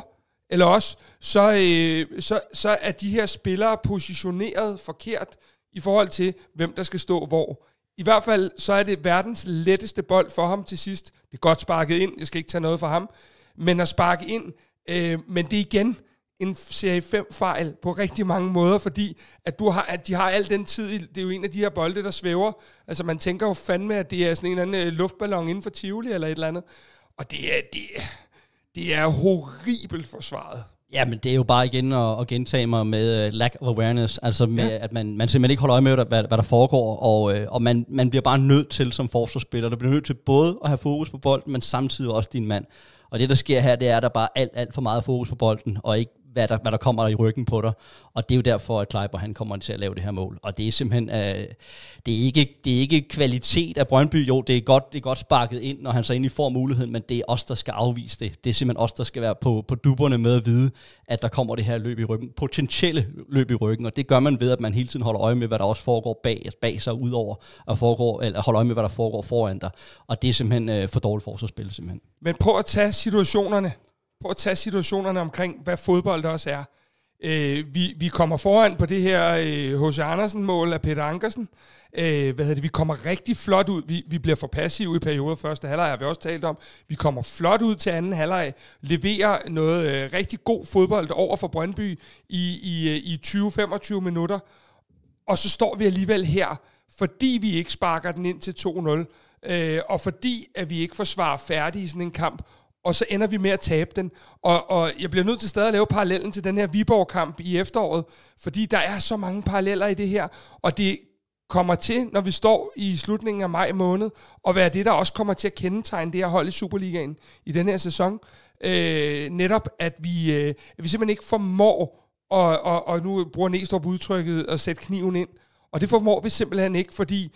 eller også så, øh, så, så er de her spillere positioneret forkert i forhold til, hvem der skal stå hvor. I hvert fald så er det verdens letteste bold for ham til sidst. Det er godt sparket ind, jeg skal ikke tage noget fra ham. Men at sparke ind, øh, men det er igen en serie 5 fejl på rigtig mange måder, fordi at, du har, at de har al den tid, det er jo en af de her bolde, der svæver. Altså man tænker jo fandme, at det er sådan en eller anden øh, luftballon inden for Tivoli eller et eller andet. Og det er, det, er, det er horribelt forsvaret. Ja, men det er jo bare igen at, at gentage mig med uh, lack of awareness, altså med, ja. at man, man simpelthen ikke holder øje med, hvad, hvad der foregår, og, øh, og man, man bliver bare nødt til som forsvarsspiller, der bliver nødt til både at have fokus på bolden, men samtidig også din mand. Og det, der sker her, det er, at der bare alt, alt for meget fokus på bolden, og ikke hvad der, hvad der kommer i ryggen på dig. Og det er jo derfor, at Kleiber han kommer til at lave det her mål. Og det er simpelthen, øh, det, er ikke, det er ikke kvalitet af Brøndby. Jo, det er, godt, det er godt sparket ind, når han så egentlig får muligheden, men det er os, der skal afvise det. Det er simpelthen os, der skal være på, på duberne med at vide, at der kommer det her løb i ryggen. Potentielle løb i ryggen, og det gør man ved, at man hele tiden holder øje med, hvad der også foregår bag, bag sig, udover at foregår, eller holder øje med, hvad der foregår foran dig. Og det er simpelthen øh, for dårligt forsvarsspil, simpelthen. Men prøv at tage situationerne på at tage situationerne omkring, hvad fodbold også er. Øh, vi, vi kommer foran på det her H.C. Øh, Andersen-mål af Peter Ankersen. Øh, hvad hedder det? Vi kommer rigtig flot ud. Vi, vi bliver for passive i perioden Første halvleg har vi også talt om. Vi kommer flot ud til anden halvleg. Leverer noget øh, rigtig god fodbold over for Brøndby i, i, øh, i 20-25 minutter. Og så står vi alligevel her, fordi vi ikke sparker den ind til 2-0. Øh, og fordi at vi ikke forsvarer færdig i sådan en kamp, og så ender vi med at tabe den. Og, og jeg bliver nødt til stadig at lave parallellen til den her Viborg-kamp i efteråret, fordi der er så mange paralleller i det her, og det kommer til, når vi står i slutningen af maj måned, og være det, der også kommer til at kendetegne det her hold i Superligaen i den her sæson. Øh, netop, at vi, øh, at vi simpelthen ikke formår, at, og, og nu bruger Næstrup udtrykket, at sætte kniven ind. Og det formår vi simpelthen ikke, fordi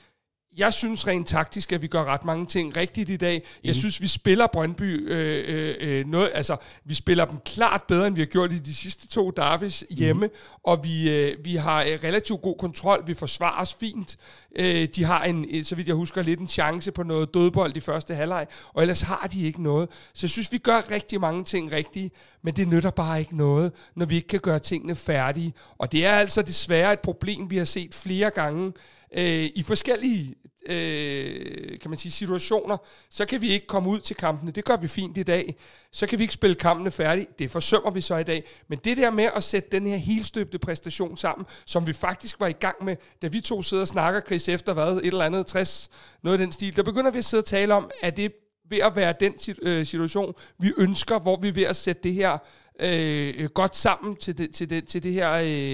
jeg synes rent taktisk, at vi gør ret mange ting rigtigt i dag. Jeg mhm. synes, vi spiller Brøndby øh, øh, øh, noget, altså vi spiller dem klart bedre, end vi har gjort i de sidste to Davis mhm. hjemme, mm. og vi, øh, vi har øh, relativt god kontrol, vi forsvarer os fint. Øh, de har, en, øh, så vidt jeg husker, lidt en chance på noget dødbold i første halvleg, og ellers har de ikke noget. Så jeg synes, vi gør rigtig mange ting rigtige, men det nytter bare ikke noget, når vi ikke kan gøre tingene færdige. Og det er altså desværre et problem, vi har set flere gange øh, i forskellige øh, kan man sige, situationer, så kan vi ikke komme ud til kampene. Det gør vi fint i dag. Så kan vi ikke spille kampene færdigt. Det forsømmer vi så i dag. Men det der med at sætte den her helstøbte præstation sammen, som vi faktisk var i gang med, da vi to sidder og snakker, Chris, efter hvad, et eller andet 60, noget i den stil, der begynder vi at sidde og tale om, at det ved at være den øh, situation, vi ønsker, hvor vi er ved at sætte det her øh, godt sammen til det, til det, til det her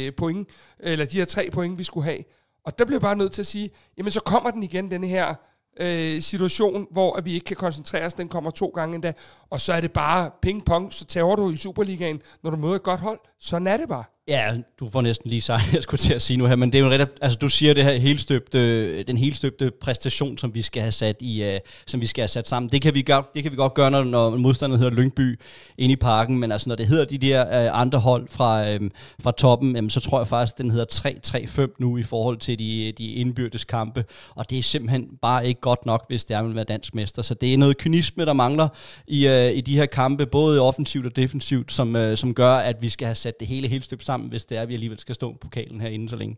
øh, point, eller de her tre point, vi skulle have. Og der bliver jeg bare nødt til at sige, jamen så kommer den igen, denne her øh, situation, hvor at vi ikke kan koncentrere os. Den kommer to gange endda. Og så er det bare ping-pong, så tager du i Superligaen, når du møder et godt hold. Sådan er det bare. Ja, du får næsten lige sig, [LAUGHS] jeg skulle til at sige nu her, men det er jo en rigtig, altså du siger det her helstøbte, den helt støbte præstation, som vi skal have sat i, uh, som vi skal have sat sammen. Det kan vi godt, det kan vi godt gøre, når, når modstanderen hedder Lyngby inde i parken, men altså når det hedder de der uh, andre hold fra, um, fra toppen, um, så tror jeg faktisk, den hedder 3-3-5 nu i forhold til de, de indbyrdes kampe, og det er simpelthen bare ikke godt nok, hvis det er, man vil være dansk mester. Så det er noget kynisme, der mangler i, uh, i de her kampe, både offensivt og defensivt, som, uh, som gør, at vi skal have sat det hele støbt sammen frem, hvis det er, at vi alligevel skal stå på pokalen herinde så længe.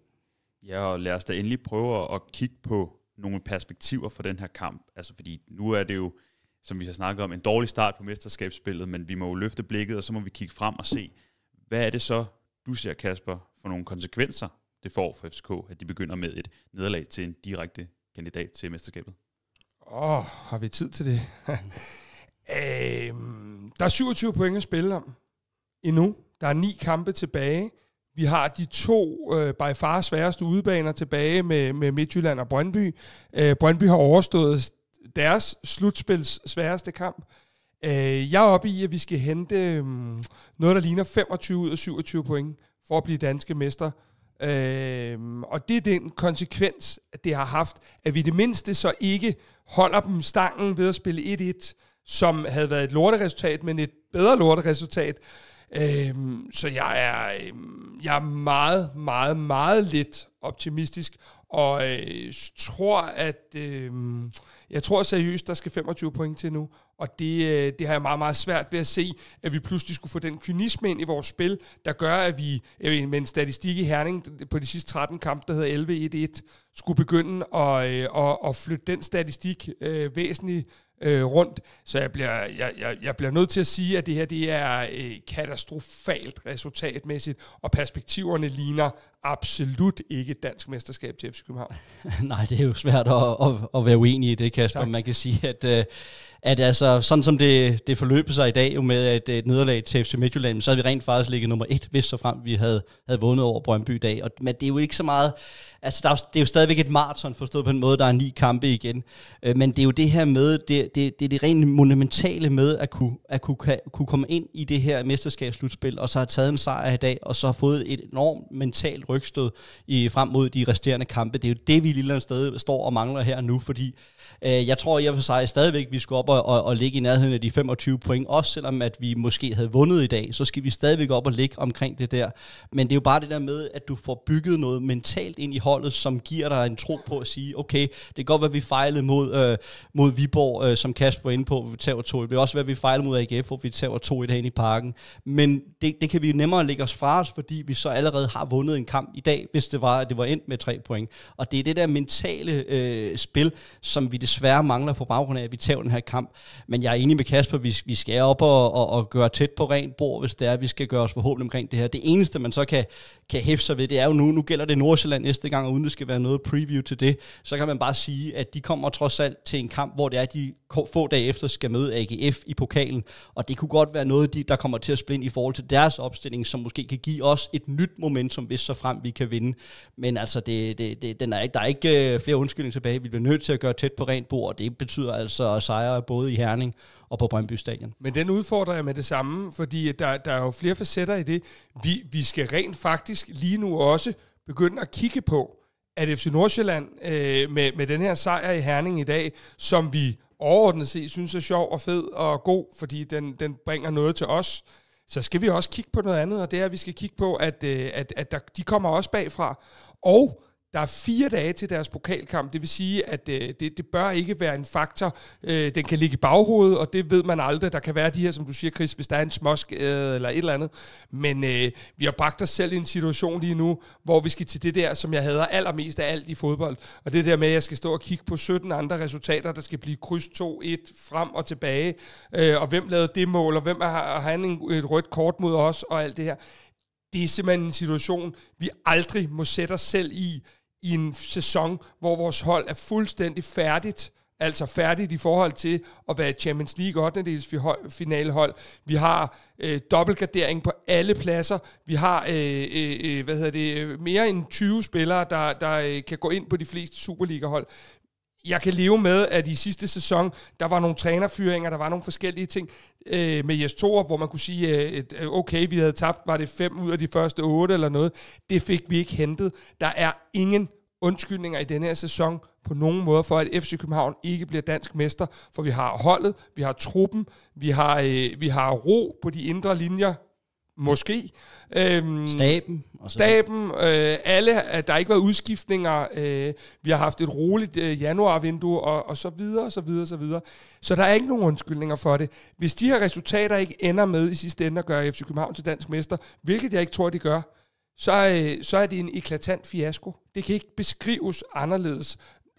Ja, og lad os da endelig prøve at kigge på nogle perspektiver for den her kamp. Altså, fordi nu er det jo, som vi har snakket om, en dårlig start på mesterskabsspillet, men vi må jo løfte blikket, og så må vi kigge frem og se, hvad er det så, du ser, Kasper, for nogle konsekvenser, det får for FCK, at de begynder med et nederlag til en direkte kandidat til mesterskabet? Åh, oh, har vi tid til det? Mm. [LAUGHS] øhm, der er 27 point at spille om endnu. Der er ni kampe tilbage. Vi har de to øh, by far sværeste udebaner tilbage med, med Midtjylland og Brøndby. Øh, Brøndby har overstået deres slutspils sværeste kamp. Øh, jeg er oppe i, at vi skal hente øh, noget, der ligner 25 ud af 27 point for at blive danske mester. Øh, og det er den konsekvens, det har haft, at vi det mindste så ikke holder dem stangen ved at spille 1-1, som havde været et lorteresultat, men et bedre lorteresultat. resultat Øhm, så jeg er, øhm, jeg er meget, meget, meget lidt optimistisk, og øh, tror, at øh, jeg tror seriøst, der skal 25 point til nu, og det, øh, det har jeg meget, meget svært ved at se, at vi pludselig skulle få den kynisme ind i vores spil, der gør, at vi øh, med en statistik i Herning på de sidste 13 kampe, der hedder 11-1-1, skulle begynde at, øh, at, at flytte den statistik øh, væsentligt øh, rundt. Så jeg bliver, jeg, jeg, jeg bliver nødt til at sige, at det her det er øh, katastrofalt resultatmæssigt, og perspektiverne ligner absolut ikke dansk mesterskab til FC København. [LAUGHS] Nej, det er jo svært at, at, at være uenig i det, Kasper. Tak. Man kan sige, at, øh, at altså, sådan som det, det forløb sig i dag jo med et, øh, et nederlag til FC Midtjylland, så havde vi rent faktisk ligget nummer et, hvis så frem vi havde, havde vundet over Brøndby i dag. Og, men det er jo ikke så meget... Altså, der er, det er jo stadigvæk et maraton forstået på en måde, der er ni kampe igen. Øh, men det er jo det her med, det, det, det er det rent monumentale med at kunne, at kunne, kunne komme ind i det her mesterskabsslutspil, og så have taget en sejr i dag, og så har fået et enormt mentalt rygstød i, frem mod de resterende kampe. Det er jo det, vi lige eller andet sted står og mangler her nu, fordi Øh, jeg tror i og for sig stadigvæk, vi skulle op og, og, og ligge i nærheden af de 25 point, også selvom at vi måske havde vundet i dag, så skal vi stadigvæk op og ligge omkring det der. Men det er jo bare det der med, at du får bygget noget mentalt ind i holdet, som giver dig en tro på at sige, okay, det kan godt være, at vi fejlede mod, øh, mod Viborg, øh, som Kasper er inde på, vi tager to. Det vil også være, at vi fejlede mod AGF, hvor vi tager to i dag i parken. Men det, det kan vi nemmere lægge os fra os, fordi vi så allerede har vundet en kamp i dag, hvis det var, at det var endt med tre point. Og det er det der mentale øh, spil, som vi desværre mangler på baggrund af, at vi tager den her kamp. Men jeg er enig med Kasper, vi, vi skal op og, og, og gøre tæt på rent bord, hvis det er, vi skal gøre os forhåbentlig omkring det her. Det eneste, man så kan, kan hæfte sig ved, det er jo nu, nu gælder det Nordsjælland næste gang, og uden det skal være noget preview til det, så kan man bare sige, at de kommer trods alt til en kamp, hvor det er, de få dage efter skal møde AGF i pokalen, og det kunne godt være noget, de, der kommer til at ind i forhold til deres opstilling, som måske kan give os et nyt momentum, hvis så frem vi kan vinde. Men altså, det, det, det, den er ikke, der er ikke øh, flere undskyldninger tilbage. Vi bliver nødt til at gøre tæt på rent bord. Det betyder altså sejre både i Herning og på Brøndby Stadion. Men den udfordrer jeg med det samme, fordi der, der er jo flere facetter i det. Vi, vi skal rent faktisk lige nu også begynde at kigge på, at FC Nordsjælland øh, med, med den her sejr i Herning i dag, som vi overordnet set synes er sjov og fed og god, fordi den, den bringer noget til os, så skal vi også kigge på noget andet, og det er, at vi skal kigge på, at, øh, at, at der, de kommer også bagfra. Og der er fire dage til deres pokalkamp, det vil sige, at øh, det, det bør ikke være en faktor. Øh, den kan ligge i baghovedet, og det ved man aldrig. Der kan være de her, som du siger, Chris, hvis der er en smosk øh, eller et eller andet. Men øh, vi har bragt os selv i en situation lige nu, hvor vi skal til det der, som jeg hader allermest af alt i fodbold. Og det der med, at jeg skal stå og kigge på 17 andre resultater, der skal blive kryds 2-1 frem og tilbage. Øh, og hvem lavede det mål, og hvem har, har han en, et rødt kort mod os, og alt det her. Det er simpelthen en situation, vi aldrig må sætte os selv i i en sæson, hvor vores hold er fuldstændig færdigt, altså færdigt i forhold til at være Champions League 8. finalehold. Vi har øh, dobbeltgradering på alle pladser. Vi har øh, øh, øh hvad hedder det, øh, mere end 20 spillere, der, der øh, kan gå ind på de fleste Superliga-hold jeg kan leve med, at i sidste sæson, der var nogle trænerfyringer, der var nogle forskellige ting øh, med Jes Thorup, hvor man kunne sige, øh, øh, okay, vi havde tabt, var det fem ud af de første otte eller noget. Det fik vi ikke hentet. Der er ingen undskyldninger i denne her sæson på nogen måde for, at FC København ikke bliver dansk mester, for vi har holdet, vi har truppen, vi har, øh, vi har ro på de indre linjer, Måske. Øhm, staben. Og så staben. Øh, alle, øh, der har ikke været udskiftninger. Øh, vi har haft et roligt øh, januarvindue, og, og så videre, og så videre, og så videre. Så der er ikke nogen undskyldninger for det. Hvis de her resultater ikke ender med i sidste ende at gøre FC København til dansk mester, hvilket jeg ikke tror, de gør, så, øh, så er det en eklatant fiasko. Det kan ikke beskrives anderledes,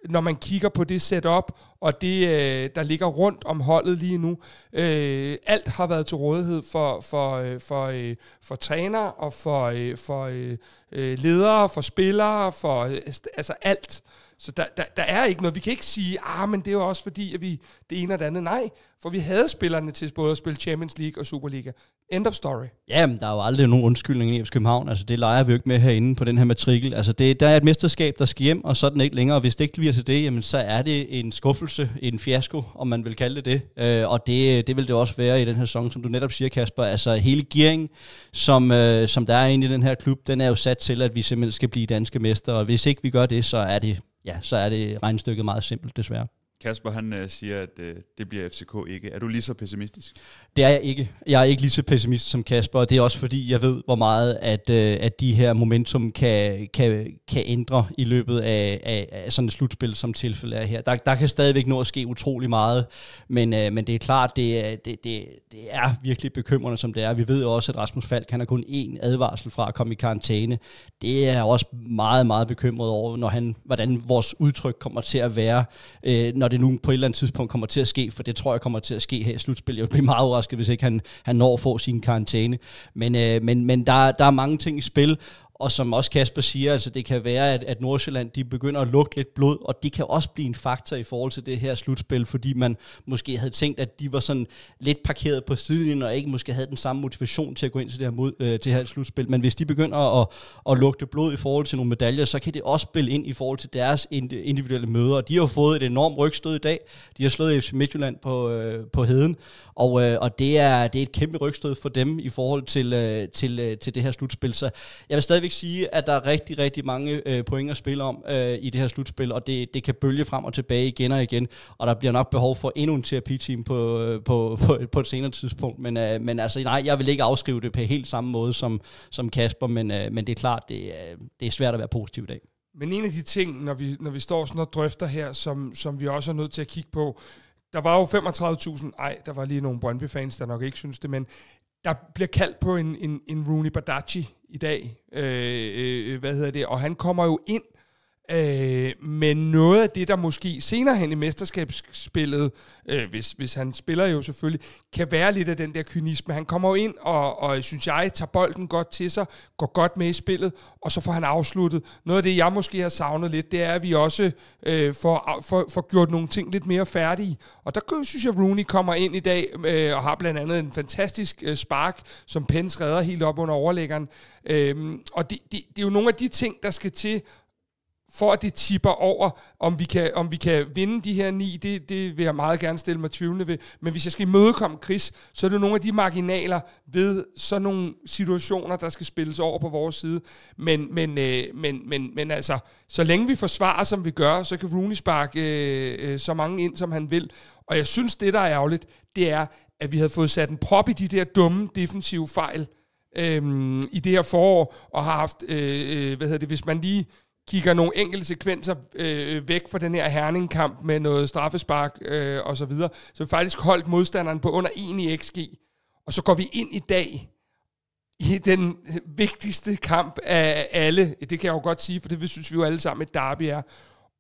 når man kigger på det setup og det, øh, der ligger rundt om holdet lige nu. Øh, alt har været til rådighed for, for, øh, for, øh, for træner og for, øh, for øh, øh ledere, for spillere, for øh, altså alt. Øh, så der, der, der er ikke noget. Vi kan ikke sige, ah, men det er jo også fordi, at vi det ene og det andet. Nej, for vi havde spillerne til både at spille Champions League og Superliga. End of story. Jamen, der er jo aldrig nogen undskyldning i FC København. Altså, det leger vi jo ikke med herinde på den her matrikel. Altså, det, der er et mesterskab, der skal hjem, og så den ikke længere. Hvis det ikke bliver til det, jamen, så er det en skuffelse, en fiasko, om man vil kalde det det. Øh, og det, det vil det også være i den her sæson, som du netop siger, Kasper. Altså, hele gearing, som, øh, som der er inde i den her klub, den er jo sat til, at vi simpelthen skal blive danske mester. Og hvis ikke vi gør det, så er det ja, så er det regnestykket meget simpelt desværre. Kasper han øh, siger, at øh, det bliver FCK ikke. Er du lige så pessimistisk? Det er jeg ikke. Jeg er ikke lige så pessimist som Kasper, og det er også fordi, jeg ved, hvor meget at, øh, at de her momentum kan, kan, kan ændre i løbet af, af, af sådan et slutspil, som tilfældet er her. Der, der kan stadigvæk nå at ske utrolig meget, men, øh, men det er klart, det, det, det, det er virkelig bekymrende, som det er. Vi ved jo også, at Rasmus Falk han har kun én advarsel fra at komme i karantæne. Det er jeg også meget, meget bekymret over, når han, hvordan vores udtryk kommer til at være, øh, når det nu på et eller andet tidspunkt kommer til at ske, for det tror jeg kommer til at ske her i slutspillet. Jeg blive meget overrasket, hvis ikke han, han når at få sin karantæne. Men, øh, men, men der, der er mange ting i spil, og som også Kasper siger, altså det kan være, at, at Nordsjælland de begynder at lugte lidt blod, og det kan også blive en faktor i forhold til det her slutspil, fordi man måske havde tænkt, at de var sådan lidt parkeret på sidelinjen, og ikke måske havde den samme motivation til at gå ind til det her, mod, øh, til her slutspil. Men hvis de begynder at, at lugte blod i forhold til nogle medaljer, så kan det også spille ind i forhold til deres individuelle møder. de har fået et enormt rygstød i dag. De har slået FC Midtjylland på, øh, på heden, og, øh, og det, er, det er et kæmpe rygstød for dem i forhold til, øh, til, øh, til det her slutspil. Så jeg vil stadigvæk stadigvæk sige, at der er rigtig, rigtig mange øh, point at spille om øh, i det her slutspil, og det, det kan bølge frem og tilbage igen og igen, og der bliver nok behov for endnu en terapiteam på, øh, på, på, på et senere tidspunkt, men, øh, men altså nej, jeg vil ikke afskrive det på helt samme måde som, som Kasper, men, øh, men det er klart, det, øh, det er svært at være positiv i dag. Men en af de ting, når vi, når vi står sådan og drøfter her, som, som vi også er nødt til at kigge på, der var jo 35.000, nej, der var lige nogle Brøndby-fans, der nok ikke synes det, men der bliver kaldt på en, en, en Rooney Badachi i dag. Øh, øh, øh, hvad hedder det? Og han kommer jo ind Øh, men noget af det, der måske senere hen i mesterskabsspillet, øh, hvis, hvis han spiller jo selvfølgelig, kan være lidt af den der kynisme. Han kommer jo ind og, og, synes jeg, tager bolden godt til sig, går godt med i spillet, og så får han afsluttet. Noget af det, jeg måske har savnet lidt, det er, at vi også øh, får, får, får gjort nogle ting lidt mere færdige. Og der synes jeg, Rooney kommer ind i dag øh, og har blandt andet en fantastisk øh, spark, som Pens redder helt op under overlæggeren. Øh, og det, det, det er jo nogle af de ting, der skal til for at det tipper over, om vi kan, om vi kan vinde de her ni, det, det vil jeg meget gerne stille mig tvivlende ved. Men hvis jeg skal imødekomme Chris, så er det nogle af de marginaler ved sådan nogle situationer, der skal spilles over på vores side. Men, men, øh, men, men, men altså, så længe vi forsvarer, som vi gør, så kan Rooney sparke øh, øh, så mange ind, som han vil. Og jeg synes, det der er ærgerligt, det er, at vi havde fået sat en prop i de der dumme defensive fejl, øh, i det her forår, og har haft, øh, øh hvad hedder det, hvis man lige kigger nogle enkelte sekvenser øh, væk fra den her herningkamp med noget straffespark øh, og så videre. Så vi faktisk holdt modstanderen på under 1 i XG. Og så går vi ind i dag i den vigtigste kamp af alle. Det kan jeg jo godt sige, for det synes vi jo alle sammen, et derby er.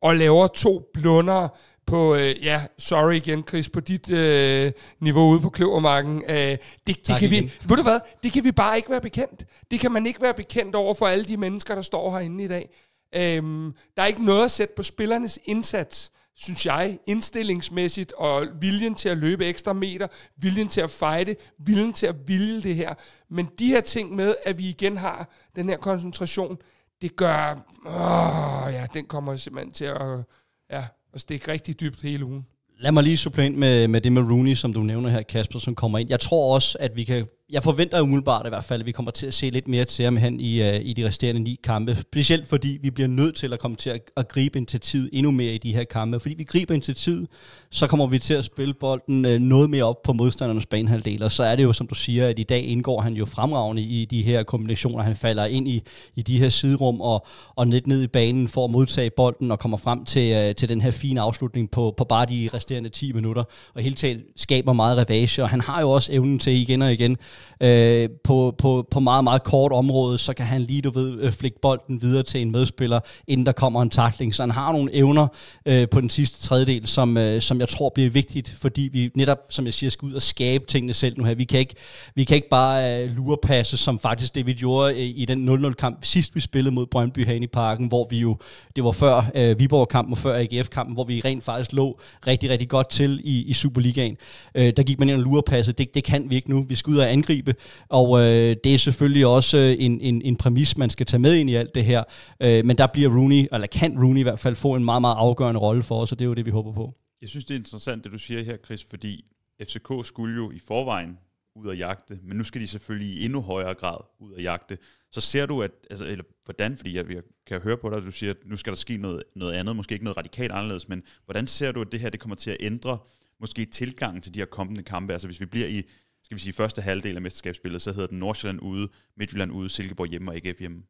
Og laver to blunder på, øh, ja, sorry igen, Chris, på dit øh, niveau ude på Kløvermarken. Øh, det, det kan igen. vi, ved du hvad, det kan vi bare ikke være bekendt. Det kan man ikke være bekendt over for alle de mennesker, der står herinde i dag. Øhm, der er ikke noget at sætte på spillernes indsats, synes jeg, indstillingsmæssigt, og viljen til at løbe ekstra meter, viljen til at fighte, viljen til at ville det her. Men de her ting med, at vi igen har den her koncentration, det gør, åh, ja, den kommer simpelthen til at, ja, at stikke rigtig dybt hele ugen. Lad mig lige supplere ind med, med det med Rooney, som du nævner her, Kasper, som kommer ind. Jeg tror også, at vi kan jeg forventer umiddelbart i hvert fald, at vi kommer til at se lidt mere til ham hen i, uh, i de resterende ni kampe. Specielt fordi vi bliver nødt til at komme til at, at gribe initiativet endnu mere i de her kampe. Fordi vi griber initiativet, så kommer vi til at spille bolden uh, noget mere op på modstandernes banehalvdel. Og så er det jo, som du siger, at i dag indgår han jo fremragende i de her kombinationer. Han falder ind i, i de her siderum og, og lidt ned i banen for at modtage bolden og kommer frem til, uh, til den her fine afslutning på, på bare de resterende 10 minutter. Og hele taget skaber meget revage, og han har jo også evnen til igen og igen øh, på, på, på meget, meget kort område, så kan han lige, du ved, øh, flikke bolden videre til en medspiller, inden der kommer en takling. Så han har nogle evner øh, på den sidste tredjedel, som, øh, som jeg tror bliver vigtigt, fordi vi netop, som jeg siger, skal ud og skabe tingene selv nu her. Vi kan ikke, vi kan ikke bare øh, lure passe, som faktisk det, vi gjorde øh, i den 0-0-kamp sidst, vi spillede mod Brøndby herinde i parken, hvor vi jo, det var før øh, Viborg-kampen og før AGF-kampen, hvor vi rent faktisk lå rigtig, rigtig godt til i, i Superligaen. Øh, der gik man ind og lure passe. Det, det kan vi ikke nu. Vi skal ud og angribe angribe. Og øh, det er selvfølgelig også øh, en, en, en præmis, man skal tage med ind i alt det her. Øh, men der bliver Rooney, eller kan Rooney i hvert fald få en meget, meget afgørende rolle for os, og det er jo det, vi håber på. Jeg synes, det er interessant, det du siger her, Chris, fordi FCK skulle jo i forvejen ud og jagte, men nu skal de selvfølgelig i endnu højere grad ud og jagte. Så ser du, at, altså, eller hvordan, fordi jeg, jeg kan høre på dig, at du siger, at nu skal der ske noget, noget andet, måske ikke noget radikalt anderledes, men hvordan ser du, at det her det kommer til at ændre måske tilgangen til de her kommende kampe? Altså hvis vi bliver i skal vi sige, første halvdel af mesterskabsspillet, så hedder den Nordsjælland ude, Midtjylland ude, Silkeborg hjemme og AGF hjemme?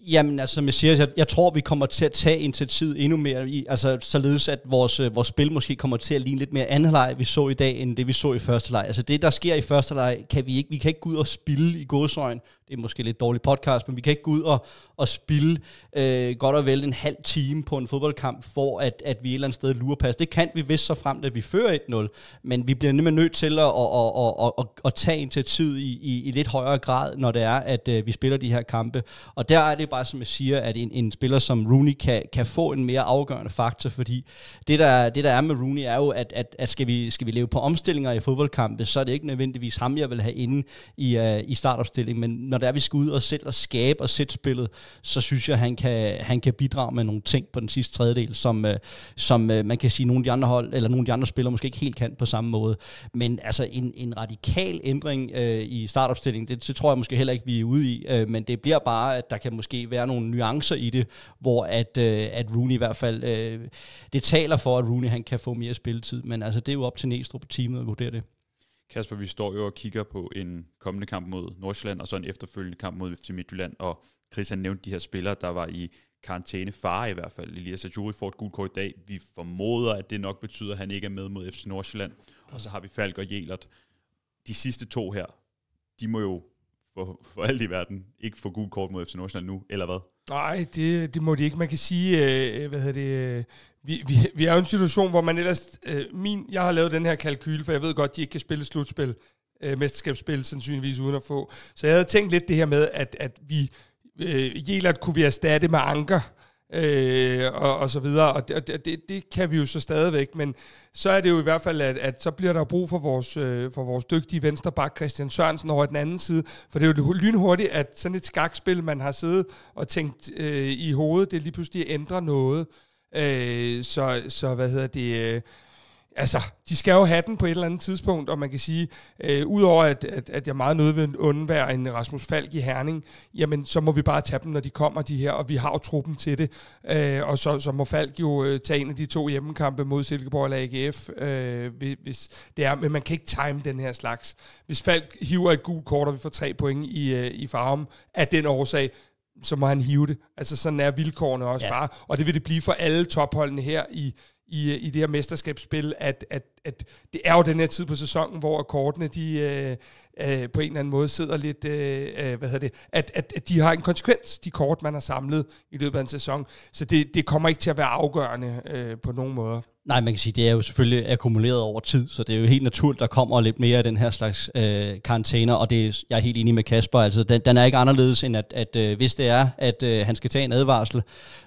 Jamen altså, som jeg siger, jeg, jeg tror, vi kommer til at tage til tid endnu mere, i, altså således at vores, øh, vores spil måske kommer til at ligne lidt mere anden leg, vi så i dag, end det vi så i første leg. Altså det, der sker i første leg, kan vi ikke, vi kan ikke gå ud og spille i godsøjen det er måske lidt dårlig podcast, men vi kan ikke gå ud og, og spille øh, godt og vel en halv time på en fodboldkamp, for at, at vi et eller andet sted lurer pas. Det kan vi vist så frem, at vi fører 1-0, men vi bliver nemlig nødt til at, at, at, at, at, at tage initiativ i, i, i lidt højere grad, når det er, at øh, vi spiller de her kampe. Og der er det bare, som jeg siger, at en, en spiller som Rooney kan, kan få en mere afgørende faktor, fordi det der, det der er med Rooney er jo, at, at, at skal, vi, skal vi leve på omstillinger i fodboldkampe, så er det ikke nødvendigvis ham, jeg vil have inde i, øh, i startopstilling, men når der vi skal ud og selv og skabe og sætte spillet, så synes jeg, han kan, han kan bidrage med nogle ting på den sidste tredjedel, som, øh, som øh, man kan sige, nogle af de andre hold, eller nogle af de andre spillere måske ikke helt kan på samme måde. Men altså en, en radikal ændring øh, i startopstillingen, det, det tror jeg måske heller ikke, vi er ude i, øh, men det bliver bare, at der kan måske være nogle nuancer i det, hvor at, øh, at Rooney i hvert fald, øh, det taler for, at Rooney han kan få mere spilletid, men altså det er jo op til Næstrup på teamet at vurdere det. Kasper, vi står jo og kigger på en kommende kamp mod Nordsjælland, og så en efterfølgende kamp mod FC Midtjylland, og Chris nævnte de her spillere, der var i karantæne far i hvert fald. Elias Ajuri får et gult kort i dag. Vi formoder, at det nok betyder, at han ikke er med mod FC Nordsjælland. Og så har vi Falk og Jelert. De sidste to her, de må jo for, for alt i verden ikke få gult kort mod FC Nordsjælland nu, eller hvad? Nej, det, det må de ikke. Man kan sige, øh, hvad hedder det, øh, vi, vi, vi er jo en situation, hvor man ellers... Øh, min, jeg har lavet den her kalkyle, for jeg ved godt, de ikke kan spille slutspil, øh, mesterskabsspil sandsynligvis uden at få. Så jeg havde tænkt lidt det her med, at, at vi... Øh, Jelert kunne vi erstatte med Anker, øh, og, og så videre, og, det, og det, det kan vi jo så stadigvæk, men så er det jo i hvert fald, at, at så bliver der brug for vores, øh, for vores dygtige vensterbak Christian Sørensen over den anden side, for det er jo lynhurtigt, at sådan et skakspil, man har siddet og tænkt øh, i hovedet, det lige pludselig ændrer noget, Øh, så, så hvad hedder det... Øh, altså, de skal jo have den på et eller andet tidspunkt, og man kan sige, øh, udover at, at, at jeg meget nødt undvære en Rasmus Falk i Herning, jamen så må vi bare tage dem, når de kommer, de her, og vi har jo truppen til det. Øh, og så, så må Falk jo øh, tage en af de to hjemmekampe mod Silkeborg eller AGF, øh, hvis det er, men man kan ikke time den her slags. Hvis Falk hiver et gult kort, og vi får tre point i, øh, i Farum, af den årsag, så må han hive det. Altså sådan er vilkårene også ja. bare. Og det vil det blive for alle topholdene her i, i, i det her mesterskabsspil, at, at, at det er jo den her tid på sæsonen, hvor kortene de, øh, øh, på en eller anden måde sidder lidt, øh, øh, hvad hedder det, at, at, at de har en konsekvens, de kort, man har samlet i løbet af en sæson. Så det, det kommer ikke til at være afgørende øh, på nogen måder. Nej, man kan sige, det er jo selvfølgelig akkumuleret over tid, så det er jo helt naturligt, der kommer lidt mere af den her slags øh, karantæner, og det er, jeg er helt enig med Kasper, altså den, den er ikke anderledes end, at, at øh, hvis det er, at øh, han skal tage en advarsel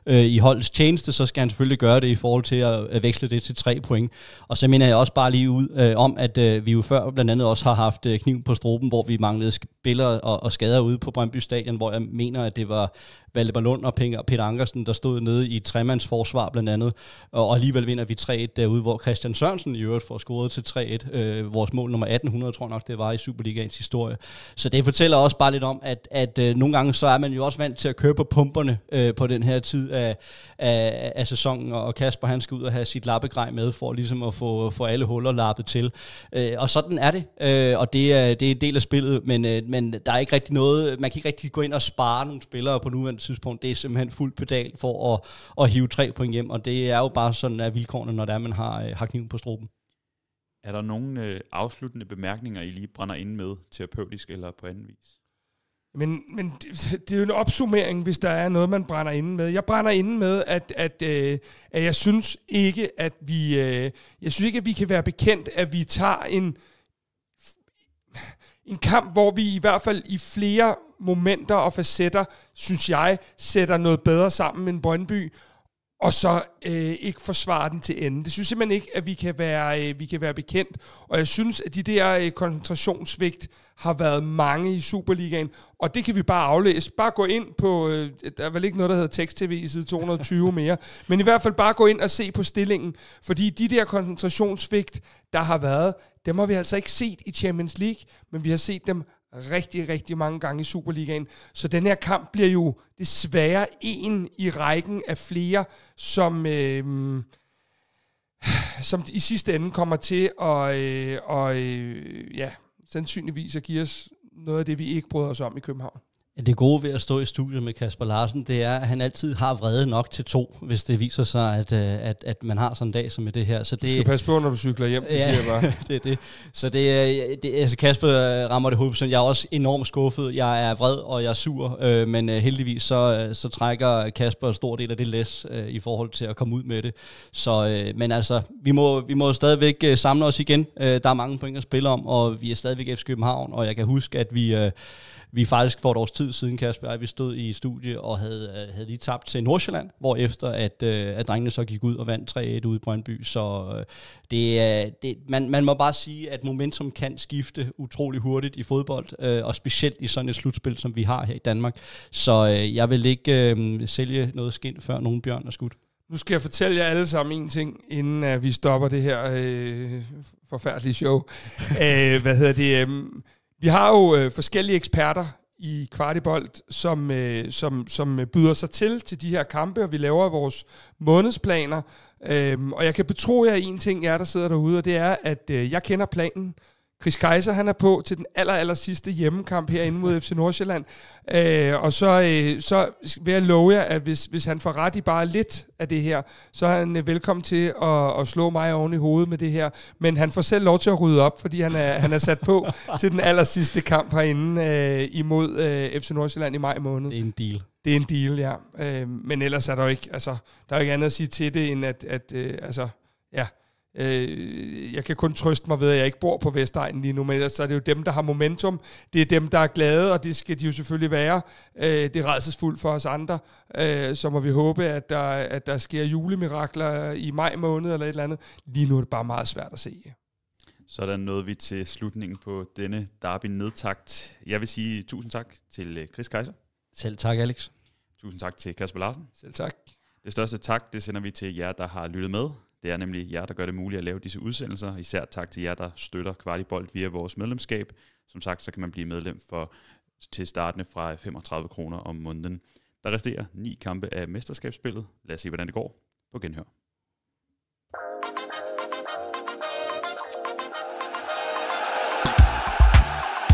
øh, i holdets tjeneste, så skal han selvfølgelig gøre det i forhold til at, øh, veksle det til tre point. Og så mener jeg også bare lige ud øh, om, at øh, vi jo før blandt andet også har haft øh, kniv på struben, hvor vi manglede billeder og, og skader ude på Brøndby Stadion, hvor jeg mener, at det var Valdemar Lund og Peter Ankersen, der stod nede i tremandsforsvar blandt andet, og, og alligevel vinder vi 3-1 derude, hvor Christian Sørensen i øvrigt får scoret til 3-1, øh, vores mål nummer 1800, tror jeg nok, det var i Superligaens historie. Så det fortæller også bare lidt om, at, at øh, nogle gange så er man jo også vant til at køre på pumperne øh, på den her tid af, af, af sæsonen, og Kasper han skal ud og have sit lappegrej med, for ligesom at få, for alle huller lappet til. Øh, og sådan er det, øh, og det er, det er en del af spillet, men øh, men, der er ikke rigtig noget, man kan ikke rigtig gå ind og spare nogle spillere på nuværende tidspunkt. Det er simpelthen fuldt pedal for at, at hive tre point hjem, og det er jo bare sådan, af vilkårene, når det er, man har, øh, har kniven på struben. Er der nogle øh, afsluttende bemærkninger, I lige brænder ind med, terapeutisk eller på anden vis? Men, men [LAUGHS] det, er jo en opsummering, hvis der er noget, man brænder inde med. Jeg brænder inde med, at, at, øh, at jeg synes ikke, at vi, øh, jeg synes ikke, at vi kan være bekendt, at vi tager en, en kamp, hvor vi i hvert fald i flere momenter og facetter, synes jeg, sætter noget bedre sammen end Brøndby, og så øh, ikke forsvare den til ende. Det synes jeg simpelthen ikke, at vi kan være, øh, vi kan være bekendt. Og jeg synes, at de der øh, koncentrationssvigt har været mange i Superligaen, og det kan vi bare aflæse. Bare gå ind på, øh, der er vel ikke noget, der hedder tekst-tv i side 220 [LAUGHS] mere, men i hvert fald bare gå ind og se på stillingen, fordi de der koncentrationssvigt, der har været, dem har vi altså ikke set i Champions League, men vi har set dem rigtig, rigtig mange gange i Superligaen. Så den her kamp bliver jo desværre en i rækken af flere, som, øh, som i sidste ende kommer til at, øh, og, øh, ja, sandsynligvis at give os noget af det, vi ikke bryder os om i København. Det gode ved at stå i studiet med Kasper Larsen, det er, at han altid har vrede nok til to, hvis det viser sig, at, øh, at, at man har sådan en dag som i det her. Så det, du skal passe på, når du cykler hjem, det ja, siger jeg bare. [LAUGHS] det, det. Så det, øh, det, altså Kasper øh, rammer det 100%. Jeg er også enormt skuffet. Jeg er vred, og jeg er sur. Øh, men heldigvis så, så trækker Kasper en stor del af det læs øh, i forhold til at komme ud med det. Så, øh, men altså, vi må, vi må stadigvæk samle os igen. Øh, der er mange point at spille om, og vi er stadigvæk FC København, og jeg kan huske, at vi... Øh, vi faktisk for et års tid siden, Kasper, vi stod i studie og havde, øh, havde lige tabt til Nordsjælland, hvor efter at, øh, at drengene så gik ud og vandt 3-1 ude i Brøndby. Så øh, det, det, man, man må bare sige, at momentum kan skifte utrolig hurtigt i fodbold, og specielt i sådan et slutspil, som vi har her i Danmark. Så jeg vil ikke øh, sælge noget skind, før nogen bjørn er skudt. Nu skal jeg fortælle jer alle sammen en ting, inden uh, vi stopper det her øh, forfærdelige show. uh, [LAUGHS] hvad hedder det? Um, vi har jo øh, forskellige eksperter i kvartibold, som, øh, som, som øh, byder sig til til de her kampe, og vi laver vores månedsplaner. Øh, og jeg kan betro jer en ting, jer der sidder derude, og det er, at øh, jeg kender planen. Chris Kaiser, han er på til den aller, aller sidste hjemmekamp herinde mod FC Nordsjælland. Øh, og så, øh, så vil jeg love jer, at hvis, hvis han får ret i bare lidt af det her, så er han øh, velkommen til at, at slå mig oven i hovedet med det her. Men han får selv lov til at rydde op, fordi han er, han er sat på [LAUGHS] til den aller sidste kamp herinde øh, imod øh, FC Nordsjælland i maj måned. Det er en deal. Det er en deal, ja. Øh, men ellers er der jo ikke, altså, der er jo ikke andet at sige til det, end at, at øh, altså, ja, Øh, jeg kan kun trøste mig ved, at jeg ikke bor på Vestegnen lige nu, men ellers er det jo dem, der har momentum. Det er dem, der er glade, og det skal de jo selvfølgelig være. Øh, det er redselsfuldt for os andre. Øh, så må vi håbe, at der, at der sker julemirakler i maj måned eller et eller andet. Lige nu er det bare meget svært at se. Sådan nåede vi til slutningen på denne derby-nedtakt. Jeg vil sige tusind tak til øh, Chris Kaiser. Selv tak, Alex. Tusind tak til Kasper Larsen. Selv tak. Det største tak, det sender vi til jer, der har lyttet med. Det er nemlig jer, der gør det muligt at lave disse udsendelser. Især tak til jer, der støtter Kvartibolt via vores medlemskab. Som sagt, så kan man blive medlem for til startende fra 35 kroner om måneden. Der resterer ni kampe af mesterskabsspillet. Lad os se, hvordan det går. På genhør.